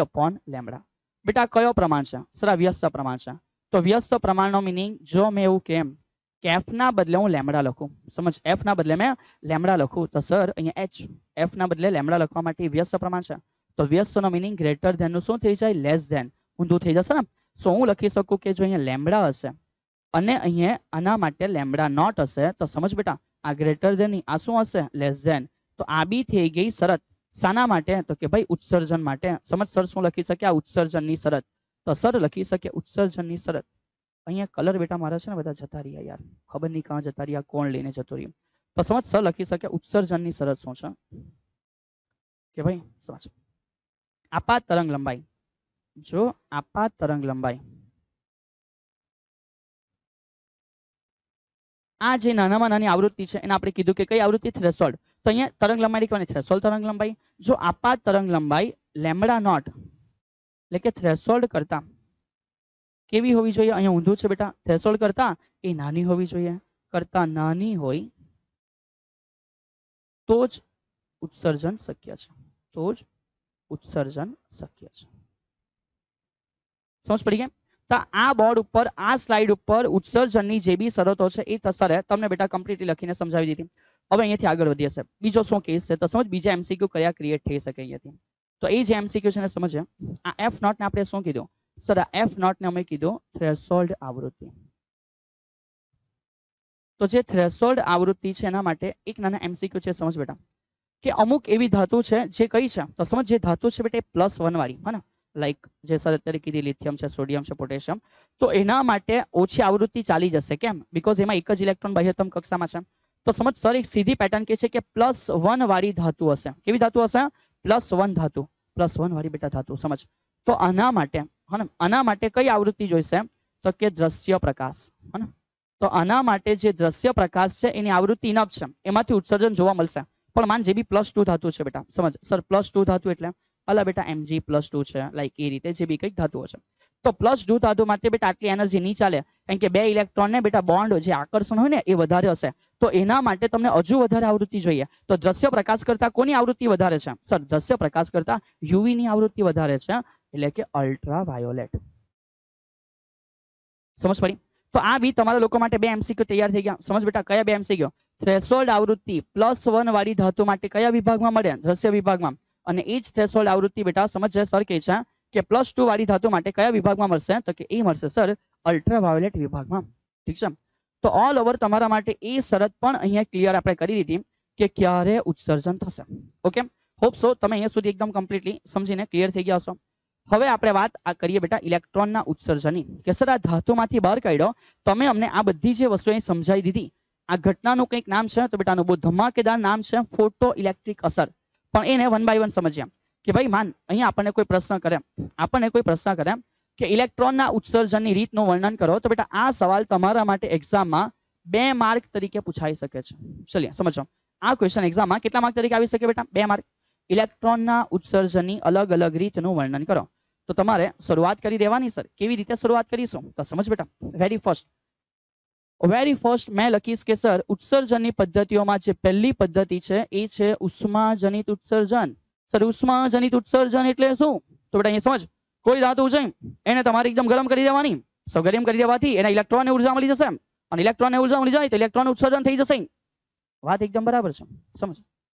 / λ બેટા કયો પ્રમાણ છે સર અવ્યસ્ત પ્રમાણ છે તો અવ્યસ્ત પ્રમાણ નો मीनिंग જો મે હું કેમ f ના બદલે હું λ લખું સમજો f ના બદલે મે λ લખું તો સર અહીંયા h f ના બદલે λ લખવા માટે અવ્યસ્ત પ્રમાણ છે તો અવ્યસ્ત નો मीनिंग ગ્રેટર ધેન નું શું થઈ જાય લેસ ધેન હું તો થઈ જશે ને સો હું લખી શકું કે જો અહીંયા λ હશે અને અહીંયા આના માટે λ નોટ હશે તો સમજો બેટા આ ગ્રેટર ધેન આ શું હશે લેસ ધેન તો આ બી થઈ ગઈ શરત શાના માટે તો કે ભાઈ ઉત્સર્જન માટે સમજ સર શું લખી શકે આ ઉત્સર્જનની શરત તો સર લખી શકે ઉત્સર્જનની શરત અહીંયા કલર બેટા મારા છે ને બધા જતા રહ્યા યાર ખબર નહીં કાં જતા રહ્યા કોણ લઈને જતો રહ્યું તો સમજ સર લખી શકે ઉત્સર્જનની શરત શું છે કે ભાઈ સમજ આપાત તરંગ લંબાઈ જો આપાત તરંગ લંબાઈ આ જે નાનામાં નાની આવૃત્તિ છે એને આપણે કીધું કે કઈ આવૃત્તિ થ્રેશોલ્ડ તો અહીંયા તરંગ લંબાઈ લખવાની થ્રેશોલ્ડ તરંગ લંબાઈ જો આપાત તરંગ લંબાઈ લેમડા નોટ એટલે કે થ્રેશોલ્ડ કરતા કેવી હોવી જોઈએ અહીંયા ઊંધું છે બેટા થ્રેશોલ્ડ કરતા એ નાની હોવી જોઈએ કરતા નાની હોય તો જ ઉત્સર્જન શક્ય છે તો જ ઉત્સર્જન શક્ય છે સમજ પડી ગયા તો આ બોર્ડ ઉપર આ સ્લાઇડ ઉપર ઉત્સર્જનની જે બી શરતો છે એ સરે તમને બેટા કમ્પ્લીટલી લખીને સમજાવી દીધી હવે અહીંયાથી આગળ વધીએ સાહેબ બીજો સો કેસ છે તો સમજી બીજા एमसीक्यू કર્યા ક્રિએટ થઈ શકે અહીંથી તો એ જ एमसीक्यू છેને સમજો આ f નોટ ને આપણે શું કીધું સદા f નોટ ને અમે કીધું થ્રેશોલ્ડ આવૃત્તિ તો જે થ્રેશોલ્ડ આવૃત્તિ છે એના માટે એક નાનું एमसीक्यू છે સમજો બેટા કે અમુક એવી ધાતુ છે જે કઈ છે તો સમજો જે ધાતુ છે બેટા +1 વાળી હે ને લાઈક જે સર અત્યારે કીધી લિથિયમ છે સોડિયમ છે પોટેશિયમ તો એના માટે ઓછી આવૃત્તિ ચાલી જશે કેમ બીકોઝ એમાં એક જ ઇલેક્ટ્રોન બાહ્યતમ કક્ષામાં છે તો સમજ સર એક સીધી પેટર્ન કે છે કે +1 વારી ધાતુ હશે કેવી ધાતુ હશે +1 ધાતુ +1 વારી બેટા ધાતુ સમજ તો આના માટે હોને આના માટે કઈ આવૃત્તિ જોઈએ છે તો કે દ્રશ્ય પ્રકાશ હોને તો આના માટે જે દ્રશ્ય પ્રકાશ છે એની આવૃત્તિ ઇનપ છે એમાંથી ઉત્સર્જન જોવા મળશે પણ માન જે બી +2 ધાતુ છે બેટા સમજ સર +2 ધાતુ એટલે આલા બેટા Mg +2 છે લાઈક એ રીતે જે બી કઈ ધાતુ હશે તો પ્લસ ટુ ધાતુમાંથી બેટા આટલી એનર્જી નહીં ચાલે કારણ કે બે ઇલેક્ટ્રોન ને બેટા બોન્ડ જે આકર્ષણ હોય ને એ વધારે હશે તો એના માટે તમને હજુ વધારે આવૃત્તિ જોઈએ તો દ્રશ્ય પ્રકાશ કરતા કોની આવૃત્તિ વધારે છે સર દ્રશ્ય પ્રકાશ કરતા યુવી ની આવૃત્તિ વધારે છે એટલે કે અલ્ટ્રા સમજ પડી તો આ બી તમારા લોકો માટે બે એમસીક્યુ તૈયાર થઈ ગયા સમજ બેટા કયા બે એમસીક્યુ થ્રેશોલ્ડ આવૃત્તિ પ્લસ વન વાળી ધાતુ માટે કયા વિભાગમાં મળે દ્રશ્ય વિભાગમાં અને એ જ થ્રેસોલ્ડ આવૃત્તિ બેટા સમજ સર કે છે કે પ્લસ 2 વાળી ધાતુ માટે કયા વિભાગમાં મળશે તો કે એ મળશે સર અલ્ટ્રા વાયોલેટ વિભાગમાં ઠીક છે તો ઓલ ઓવર તમારા માટે એ શરત પણ અહીંયા ક્લિયર આપણે કરી દીધી કે ક્યારે ઉત્સર્જન થશે ઓકે હોપ સો તમે અહીંયા સુધી એકદમ કમ્પ્લીટલી સમજીને ક્લિયર થઈ ગયા હશો હવે આપણે વાત આ કરીએ બેટા ઇલેક્ટ્રોનના ઉત્સર્જનની કે સરા ધાતુમાંથી બહાર કઢ્યો તમે અમને આ બધી જે વસ્તુ અહીં સમજાવી દીધી આ ઘટનાનો કોઈક નામ છે તો બેટા નું બહુ ધમાકેદાર નામ છે ફોટો ઇલેક્ટ્રિક અસર પણ એને 1 બાય 1 સમજીએ કે ભાઈ માન અહીં આપણે કોઈ પ્રશ્ન કરે આપણને કોઈ પ્રશ્ન કરે કે ઇલેક્ટ્રોન ના ઉત્સર્જન ની રીત નું વર્ણન કરો તો બેટા આ સવાલ તમારા માટે एग्जाम માં 2 માર્ક તરીકે પૂછાઈ શકે છે ચલિયા સમજો આ ક્વેશ્ચન एग्जाम માં કેટલા માર્ક તરીકે આવી શકે બેટા 2 માર્ક ઇલેક્ટ્રોન ના ઉત્સર્જન ની અલગ અલગ રીત નું વર્ણન કરો તો તમારે શરૂઆત કરી દેવાની સર કેવી રીતે શરૂઆત કરીશું તો સમજો બેટા વેરી ફર્સ્ટ વેરી ફર્સ્ટ મે લકીસ કે સર ઉત્સર્જન ની પદ્ધતિઓ માં છે પહેલી પદ્ધતિ છે એ છે ઉષ્મા જનિત ઉત્સર્જન સર ઉષ્માજનિત ઉત્સર્જન એટલે શું તો બેટા અહીંયા સમજ કોઈ ધાતુ છે એને તમારે એકદમ ગરમ કરી દેવાની સો ગરમ કરી દેવાથી એના ઇલેક્ટ્રોનને ઉર્જા મળી જશે અને ઇલેક્ટ્રોનને ઉર્જા મળી જાય તો ઇલેક્ટ્રોન ઉત્સર્જન થઈ જશે વાત એકદમ બરાબર છે સમજ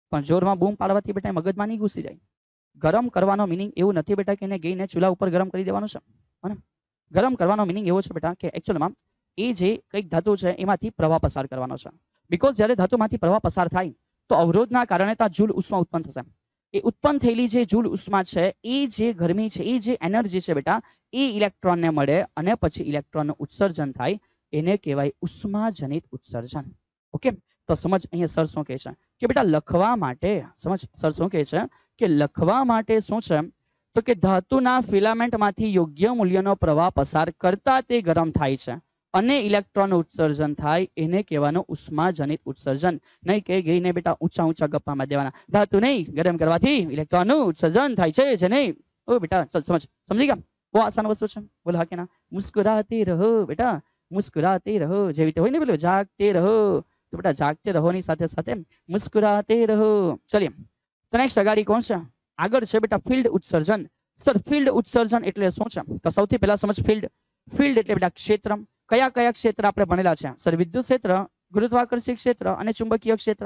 પણ જોરમાં બૂમ પાડવાથી બેટા મગજમાં નહીં ઘૂસી જાય ગરમ કરવાનો મિનિંગ એવું નથી બેટા કે એને ગઈને ચૂલા ઉપર ગરમ કરી દેવાનો છે અને ગરમ કરવાનો મિનિંગ એવો છે બેટા કે એકચ્યુઅલમાં એ જે કંઈક ધાતુ છે એમાંથી પ્રવાહ પસાર કરવાનો છે બિકોઝ જ્યારે ધાતુમાંથી પ્રવાહ પસાર થાય તો અવરોધના કારણે ત્યાં જૂલ ઉષ્મા ઉત્પન્ન થશે એ ઉત્પન્ન થયેલી જે જુલ ઉષ્મા છે એ જે ગરમી છે એ જે એનર્જી છે બેટા એ ઇલેક્ટ્રોન ને મળે અને પછી ઇલેક્ટ્રોન નું ઉત્સર્જન થાય એને કહેવાય ઉષ્મા જનિત ઉત્સર્જન ઓકે તો સમજ અહીં સર શું કહે છે કે બેટા લખવા માટે સમજ સર શું કહે છે કે લખવા માટે શું છે તો કે ધાતુના ફિલામેન્ટમાંથી યોગ્ય મૂલ્યનો પ્રવાહ પસાર કરતા તે ગરમ થાય છે અને ઇલેક્ટ્રોન ઉત્સર્જન થાય એને કહેવાનો ઉષ્મા જનિત ઉત્સર્જન નહીં કહે ગયને બેટા ઊંચા ઊંચા ગપ્પા માં દેવાના ધાતુ નહીં ગરમ કરવાથી ઇલેક્ટ્રોનનું ઉત્સર્જન થાય છે એ છે નહીં ઓ બેટા ચાલ સમજી સમજી ગયા વો આસાન વસ્તુ છે બોલ હા કે ના મુસ્કુરાતે રહો બેટા મુસ્કુરાતે રહો જીવિત હોઈને બોલ જાગતે રહો તો બેટા જાગતે રહો ની સાથે સાથે મુસ્કુરાતે રહો ચાલિયે તો નેક્સ્ટ અગાળી કોન છે આગળ છે બેટા ફિલ્ડ ઉત્સર્જન સર ફિલ્ડ ઉત્સર્જન એટલે શું છે તો સૌથી પહેલા સમજો ફિલ્ડ ફિલ્ડ એટલે બેટા ક્ષેત્ર કયા કયા ક્ષેત્ર આપણે ભણેલા છે સર વિદ્યુત ક્ષેત્ર ગુરુત્વાકર્ષી ક્ષેત્ર અને ચુંબકીય ક્ષેત્ર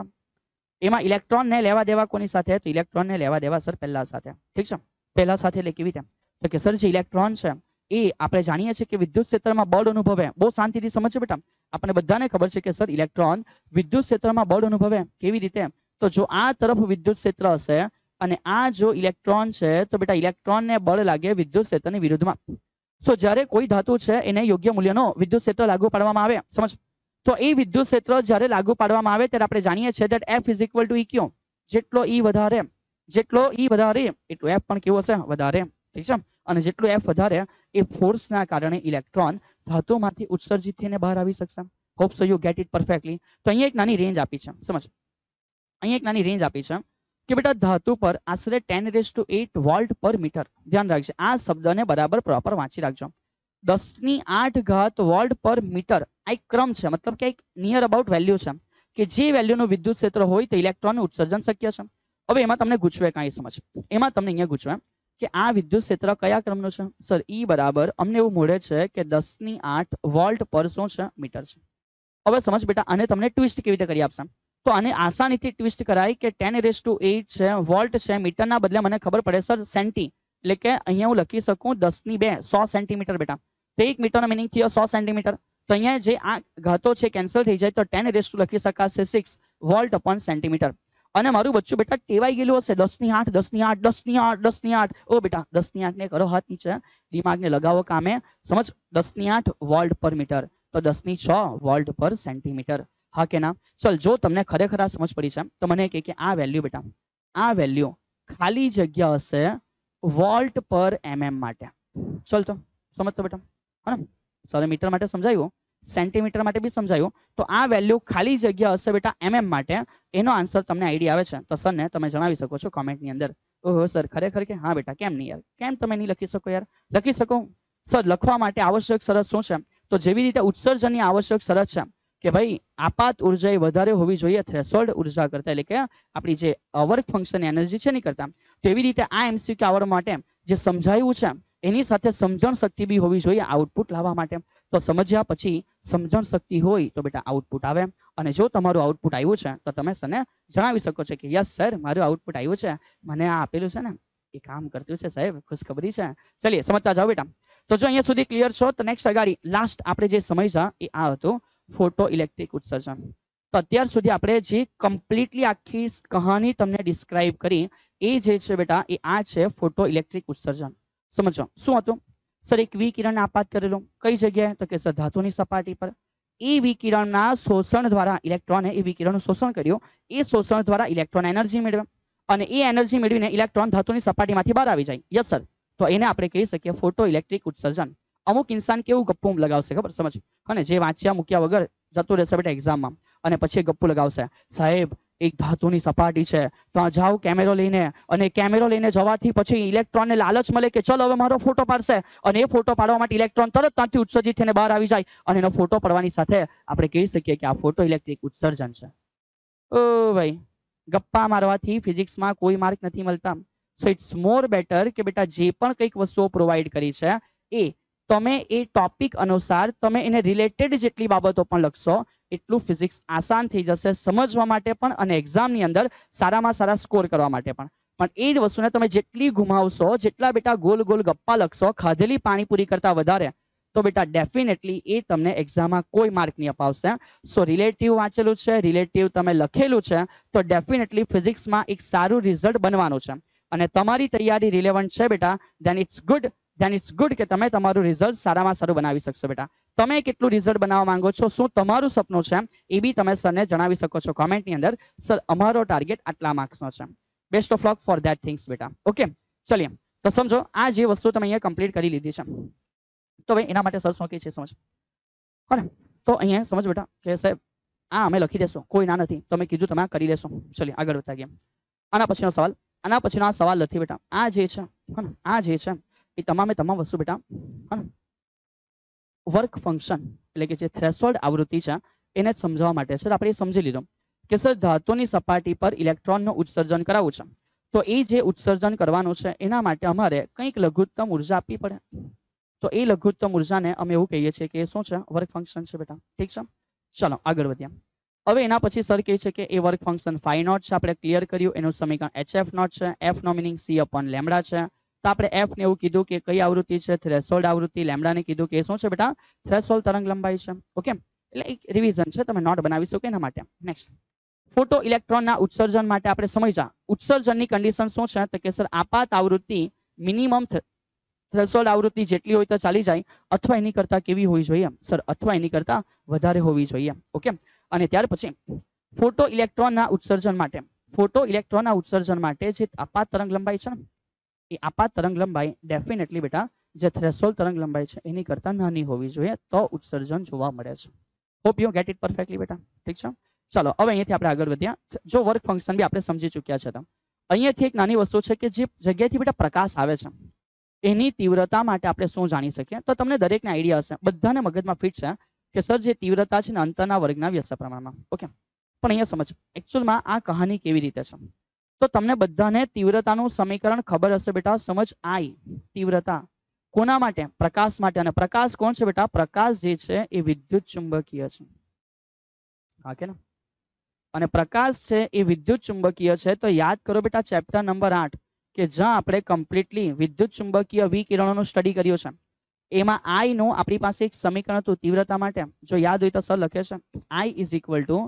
એમાં ઇલેક્ટ્રોનને લેવા દેવા કોની સાથે તો ઇલેક્ટ્રોનને લેવા દેવા સર પહેલા સાથે ઠીક છે પહેલા સાથે એટલે કેવી રીતે તો કે સર જે ઇલેક્ટ્રોન છે એ આપણે જાણીએ છીએ કે વિદ્યુત ક્ષેત્રમાં બળ અનુભવે બહુ શાંતિથી સમજે બેટા આપણને બધાને ખબર છે કે સર ઇલેક્ટ્રોન વિદ્યુત ક્ષેત્રમાં બળ અનુભવે કેવી રીતે તો જો આ તરફ વિદ્યુત ક્ષેત્ર હશે અને આ જો ઇલેક્ટ્રોન છે તો બેટા ઇલેક્ટ્રોન ને બળ લાગે વિદ્યુત ક્ષેત્રની વિરુદ્ધમાં સો જ્યારે કોઈ ધાતુ છે એને યોગ્ય મૂલ્યનો વિદ્યુત ક્ષેત્ર લાગુ પાડવામાં આવે સમજ તો એ વિદ્યુત ક્ષેત્ર જ્યારે લાગુ પાડવામાં આવે ત્યારે આપણે જાણીએ છીએ that F is equal to E જેટલો ઈ e વધારે જેટલો ઈ e વધારે એટલું એફ પણ કેવું હશે વધારે ઠીક છે અને જેટલું એફ વધારે એ ફોર્સના કારણે ઇલેક્ટ્રોન ધાતુમાંથી ઉત્સર્જિત થઈને બહાર આવી શકશે hope so you get it perfectly તો અહીંયા એક નાની રેન્જ આપી છે સમજ અહીંયા એક નાની રેન્જ આપી છે કે બેટા ધાતુ પર આશરે ten raise to eight volt per meter ધ્યાન રાખજો આ શબ્દને બરાબર પ્રોપર વાંચી રાખજો દસ ની આઠ ઘાત વોલ્ટ પર મીટર આ એક ક્રમ છે મતલબ કે એક નિયર અબાઉટ વેલ્યુ છે કે જે વેલ્યુનું વિદ્યુત ક્ષેત્ર હોય તે ઇલેક્ટ્રોનનું ઉત્સર્જન શક્ય છે હવે એમાં તમને ગુચવે કાંઈ સમજ એમાં તમને અહીંયા ગુચવે કે આ વિદ્યુત ક્ષેત્ર કયા ક્રમનું છે સર ઈ બરાબર અમને એવું મળે છે કે દસ ની આઠ વોલ્ટ પર શું છે મીટર છે હવે સમજ બેટા આને તમને ટ્વિસ્ટ કેવી રીતે કરી આપશે તો આને આસાનીથી ટ્વિસ્ટ કરાય કે 10^8 છે વોલ્ટ સેમીટરના બદલે મને ખબર પડે સર સેન્ટી એટલે કે અહીંયા હું લખી શકું 10 ની 2 100 સેન્ટીમીટર બેટા તે એક મીટરનો मीनिंग છે 100 સેન્ટીમીટર તો અહીંયા જે આ ઘાતો છે કેન્સલ થઈ જાય તો 10^ લખી શકાશે 6 વોલ્ટ / સેન્ટીમીટર અને મારું બચ્ચું બેટા ટેવાય ગયેલું હશે 10 ની 8 10 ની 8 10 ની 8 10 ની 8 ઓ બેટા 10 ની આંકને કરો હાથ નીચે દિમાગને લગાવો કામ એ સમજો 10 ની 8 વોલ્ટ પર મીટર તો 10 ની 6 વોલ્ટ પર સેન્ટીમીટર ઓકે ના સોલ જો તમને ખરેખર આ સમજ પડી છે તો મને કહી કે આ વેલ્યુ બેટા આ વેલ્યુ ખાલી જગ્યા હશે વોલ્ટ પર mm માટે ચાલ તો સમજો બેટા હે ને સોલે મીટર માટે સમજાવ્યો સેન્ટીમીટર માટે ભી સમજાવ્યો તો આ વેલ્યુ ખાલી જગ્યા હશે બેટા mm માટે એનો આન્સર તમને આઈડિયા આવે છે તો સરને તમે જણાવી શકો છો કમેન્ટ ની અંદર ઓ સર ખરેખર કે હા બેટા કેમ નહીં આવે કેમ તમે નહીં લખી શકો યાર લખી શકું સર લખવા માટે આવશ્યક સરસ શું છે તો જેવી રીતે ઉત્સર્જનની આવશ્યક સરસ છે કે ભાઈ આપાત ઉર્જાય વધારે હોવી જોઈએ થ્રેશોલ્ડ ઉર્જા કરતા એટલે કે આપણી જે વર્ક ફંક્શન એનર્જી છે ને કરતા તેવી રીતે આ એમસીક્યુ કાવર માટે જે સમજાયું છે એની સાથે સમજણ શક્તિ બી હોવી જોઈએ આઉટપુટ લાવવા માટે તો સમજ્યા પછી સમજણ શક્તિ હોય તો બેટા આઉટપુટ આવે અને જો તમારું આઉટપુટ આયો છે તો તમે સને જણાવી શકો છો કે યસ સર મારું આઉટપુટ આયો છે મને આ આપેલું છે ને કે કામ करतो છે સાહેબ ખુશખબરી છે ચાલીએ સમજાજો બેટા તો જો અહી સુધી ક્લિયર છો તો નેક્સ્ટ આગળી લાસ્ટ આપણે જે સમસ્યા એ આ હતો फोटोइलेक्ट्रिक उत्सर्जन तो અત્યાર સુધી આપણે જે કમ્પ્લીટલી આખી કહાની તમને ડિસ્ક્રાઇબ કરી એ જે છે બેટા એ આ છે ફોટોઇલેક્ટ્રિક ઉત્સર્જન સમજો શું હતું સર એક વિકિરણ આપાત કરેલો કઈ જગ્યાએ તો કે ધાતુની સપાટી પર એ વિકિરણના શોષણ દ્વારા ઇલેક્ટ્રોન એ વિકિરણનું શોષણ કર્યો એ શોષણ દ્વારા ઇલેક્ટ્રોન એનર્જી મેળવે અને એ એનર્જી મેળવીને ઇલેક્ટ્રોન ધાતુની સપાટીમાંથી બહાર આવી જાય યસ સર તો એને આપણે કહી સકીએ ફોટોઇલેક્ટ્રિક ઉત્સર્જન અમુક ઈન્સાન કેવું ગપ્પું લગાવશે ખબર સમજી અને જે વાંચ્યા મુખ્યા વગર જતો રેસે બેટ એક્ઝામ માં અને પછી ગપ્પું લગાવશે સાહેબ એક ધાતુની સપાટી છે તો આ જાઉ કેમેરો લઈને અને કેમેરો લઈને જવાથી પછી ઇલેક્ટ્રોન ને લાલચ મળે કે ચાલ હવે મારો ફોટો પાડશે અને એ ફોટો પાડવામાં ઇલેક્ટ્રોન તરત જ ઉત્સજિત થઈને બહાર આવી જાય અને એનો ફોટો પાડવાની સાથે આપણે કહી શકીએ કે આ ફોટો ઇલેક્ટ્રિક ઉત્સર્જન છે ઓ ભાઈ ગપ્પા મારવા થી ફિઝિક્સ માં કોઈ માર્ક નથી મળતા સો ઈટ્સ મોર બેટર કે બેટા જે પણ કઈક વસ્તુઓ પ્રોવાઈડ કરી છે એ તમે એ ટોપિક અનુસાર તમે એને રિલેટેડ જેટલી બાબતો પણ લખશો એટલું ફિઝિક્સ આસાન થઈ જશે સમજવા માટે પણ અને એક્ઝામની અંદર સારામાં સારા સ્કોર કરવા માટે પણ પણ એ જ વસ્તુને તમે જેટલી ઘુમાવશો જેટલા બેટા ગોલ ગોલ ગપ્પા લખશો ખાધેલી પાણીપુરી કરતા વધારે તો બેટા ડેફિનેટલી એ તમને એક્ઝામમાં કોઈ માર્ક નહીં અપાવશે સો રિલેટિવ વાંચેલું છે રિલેટિવ તમે લખેલું છે તો ડેફિનેટલી ફિઝિક્સમાં એક સારું રિઝલ્ટ બનવાનું છે અને તમારી તૈયારી રિલેવન્ટ છે બેટા ધેન ઇટ્સ ગુડ જાનીટ ઇસ ગુડ કે તમે તમારું રિઝલ્ટ સારામાં સારું બનાવી શકો બેટા તમે કેટલું રિઝલ્ટ બનાવવા માંગો છો શું તમારું સપનું છે એ બી તમે સરને જણાવી શકો છો કમેન્ટ ની અંદર સર અમારો ટાર્ગેટ આટલા માર્ક્સ નો છે best of luck for that things બેટા ઓકે ચાલિયા તો સમજો આ જે વસ્તુ તમે અહીંયા કમ્પલીટ કરી લીધી છે તો એના માટે સર શું કહે છે સમજો અને તો અહીંયા સમજો બેટા કે સાહેબ આ મેં લખી દેશું કોઈ ના નથી તમે કીધું તમે કરી લેશો ચાલિયા આગળ વધતા જઈએ આના પછીનો સવાલ આના પછીના સવાલ લખી બેટા આ જે છે આ જે છે ઈ તમામ એ તમામ વસ્તુ બેટા હન વર્ક ફંક્શન એટલે કે જે થ્રેશોલ્ડ આવૃત્તિ છે એને સમજાવવા માટે સર આપણે સમજી લઈએ તો કે સર ધાતુની સપાટી પર ઇલેક્ટ્રોનનું ઉત્સર્જન કરાવવું છે તો એ જે ઉત્સર્જન કરવાનો છે એના માટે અમારે કંઈક લઘુત્તમ ઊર્જા આપવી પડે તો એ લઘુત્તમ ઊર્જાને અમે એવું કહીએ છીએ કે એ શું છે વર્ક ફંક્શન છે બેટા ઠીક છે ચાલો આગળ વધીએ હવે એના પછી સર કહે છે કે એ વર્ક ફંક્શન ફાઈ નોટ છે આપણે ક્લિયર કર્યું એનો સમીકરણ HF નોટ છે F નો मीनिंग C / લેમ્ડા છે તો આપણે f ને એવું કીધું કે કઈ આવૃત્તિ છે થ્રેસોલ્ડ આવૃત્તિ લેમ્ડા ને કીધું કે એ શું છે બેટા થ્રેસોલ્ડ તરંગ લંબાઈ છે ઓકે એટલે એક રિવિઝન છે તમે નોટ બનાવી શકો એના માટે નેક્સ્ટ ફોટો ઇલેક્ટ્રોન ના ઉત્સર્જન માટે આપણે સમજીચા ઉત્સર્જન ની કન્ડિશન શું છે કે સર આપા આવૃત્તિ મિનિમમ થ થ્રેસોલ્ડ આવૃત્તિ જેટલી હોય તો ચાલી જાય અથવા એની કરતા કેવી હોય જોઈએ સર અથવા એની કરતા વધારે હોવી જોઈએ ઓકે અને ત્યાર પછી ફોટો ઇલેક્ટ્રોન ના ઉત્સર્જન માટે ફોટો ઇલેક્ટ્રોન ના ઉત્સર્જન માટે જે આપા તરંગ લંબાઈ છે એ આપા તરંગ લંબાઈ ડેફિનેટલી બેટા જથ્રસો તરંગ લંબાઈ છે એની કરતા નાની હોવી જોઈએ તો ઉત્સર્જન જોવા મળ્યા છે ઓપ યો ગેટ ઇટ પરફેક્ટલી બેટા ઠીક છે ચાલો હવે અહીંથી આપણે આગળ વધ્યા જો વર્ક ફંક્શન ਵੀ આપણે સમજી ચૂક્યા હતા અહીંથી એક નાની વસ્તુ છે કે જે જગ્યાએથી બેટા પ્રકાશ આવે છે એની તીવ્રતા માટે આપણે શું જાણી શકીએ તો તમને દરેકને આઈડિયા હશે બધાને મગજમાં ફિટસા કે સર્જે તીવ્રતા છે ને અંતરના વર્ગના વ્યસ્ત પ્રમાણમાં ઓકે પણ અહીંયા સમજો એક્ચ્યુઅલી માં આ કહાની કેવી રીતે છે તો તમને બધાને તીવ્રતાનું સમીકરણ ખબર હશે બેટા સમજ આઈ તીવ્રતા કોના માટે પ્રકાશ માટે અને પ્રકાશ કોણ છે બેટા પ્રકાશ જે છે એ વિદ્યુત ચુંબકીય છે હા ને અને પ્રકાશ છે એ વિદ્યુત ચુંબકીય છે તો યાદ કરો બેટા ચેપ્ટર નંબર આઠ કે જ્યાં આપણે કમ્પ્લીટલી વિદ્યુત ચુંબકીય વિકિરણોનો સ્ટડી કર્યો છે એમાં આઈ નું આપણી પાસે એક સમીકરણ હતું તીવ્રતા માટે જો યાદ હોય તો સર લખે છે I is equal to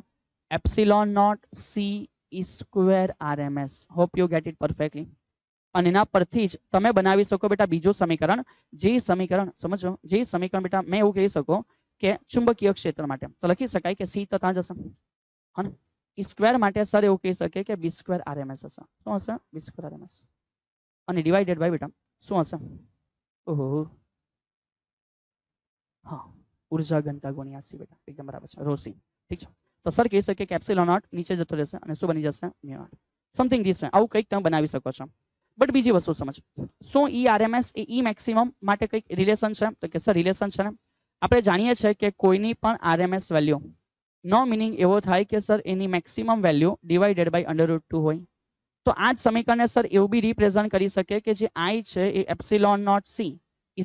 epsilon not C square RMS hope you get it perfectly અને એના પરથી જ તમે બનાવી શકો બેટા બીજું સમીકરણ જે સમીકરણ સમજો જે સમીકરણ બેટા મેં એવું કહી શકો કે ચુંબકીય ક્ષેત્ર માટે તો લખી શકાય કે સી તો ત્યાં જશે અને સ્ક્વેર માટે સર એવું કહી શકે કે બી સ્ક્વેર આરએમએસ હશે શું હશે બી સ્ક્વેર આરએમએસ અને ડિવાઇડેડ બાય બેટા શું હશે ઓહો હા ઉર્જા ઘનતા ગુણ્યા સી બેટા એકદમ બરાબર છે રોસી ઠીક છે તો સર કે સકે કેપ્સલો નોટ નીચે જતો રહેશે અને શું બની જશે અહિયાં સમથિંગ ધીસ ના આવું કંઈક તમે બનાવી શકો છો બટ બીજી વસ્તુ સમજો સો ઈ આરએમએસ એ ઈ મેક્સિમમ માટે કંઈક રિલેશન છે તો કે સર રિલેશન છે ને આપણે જાણીએ છીએ કે કોઈની પણ આરએમએસ વેલ્યુ નો मीनिंग એવો થાય કે સર એની maximum value divided by under root 2 હોય તો આ સમીકરણને સર એવું બી રિપ્રેઝન્ટ કરી શકે કે જે આઈ છે એ epsilon not C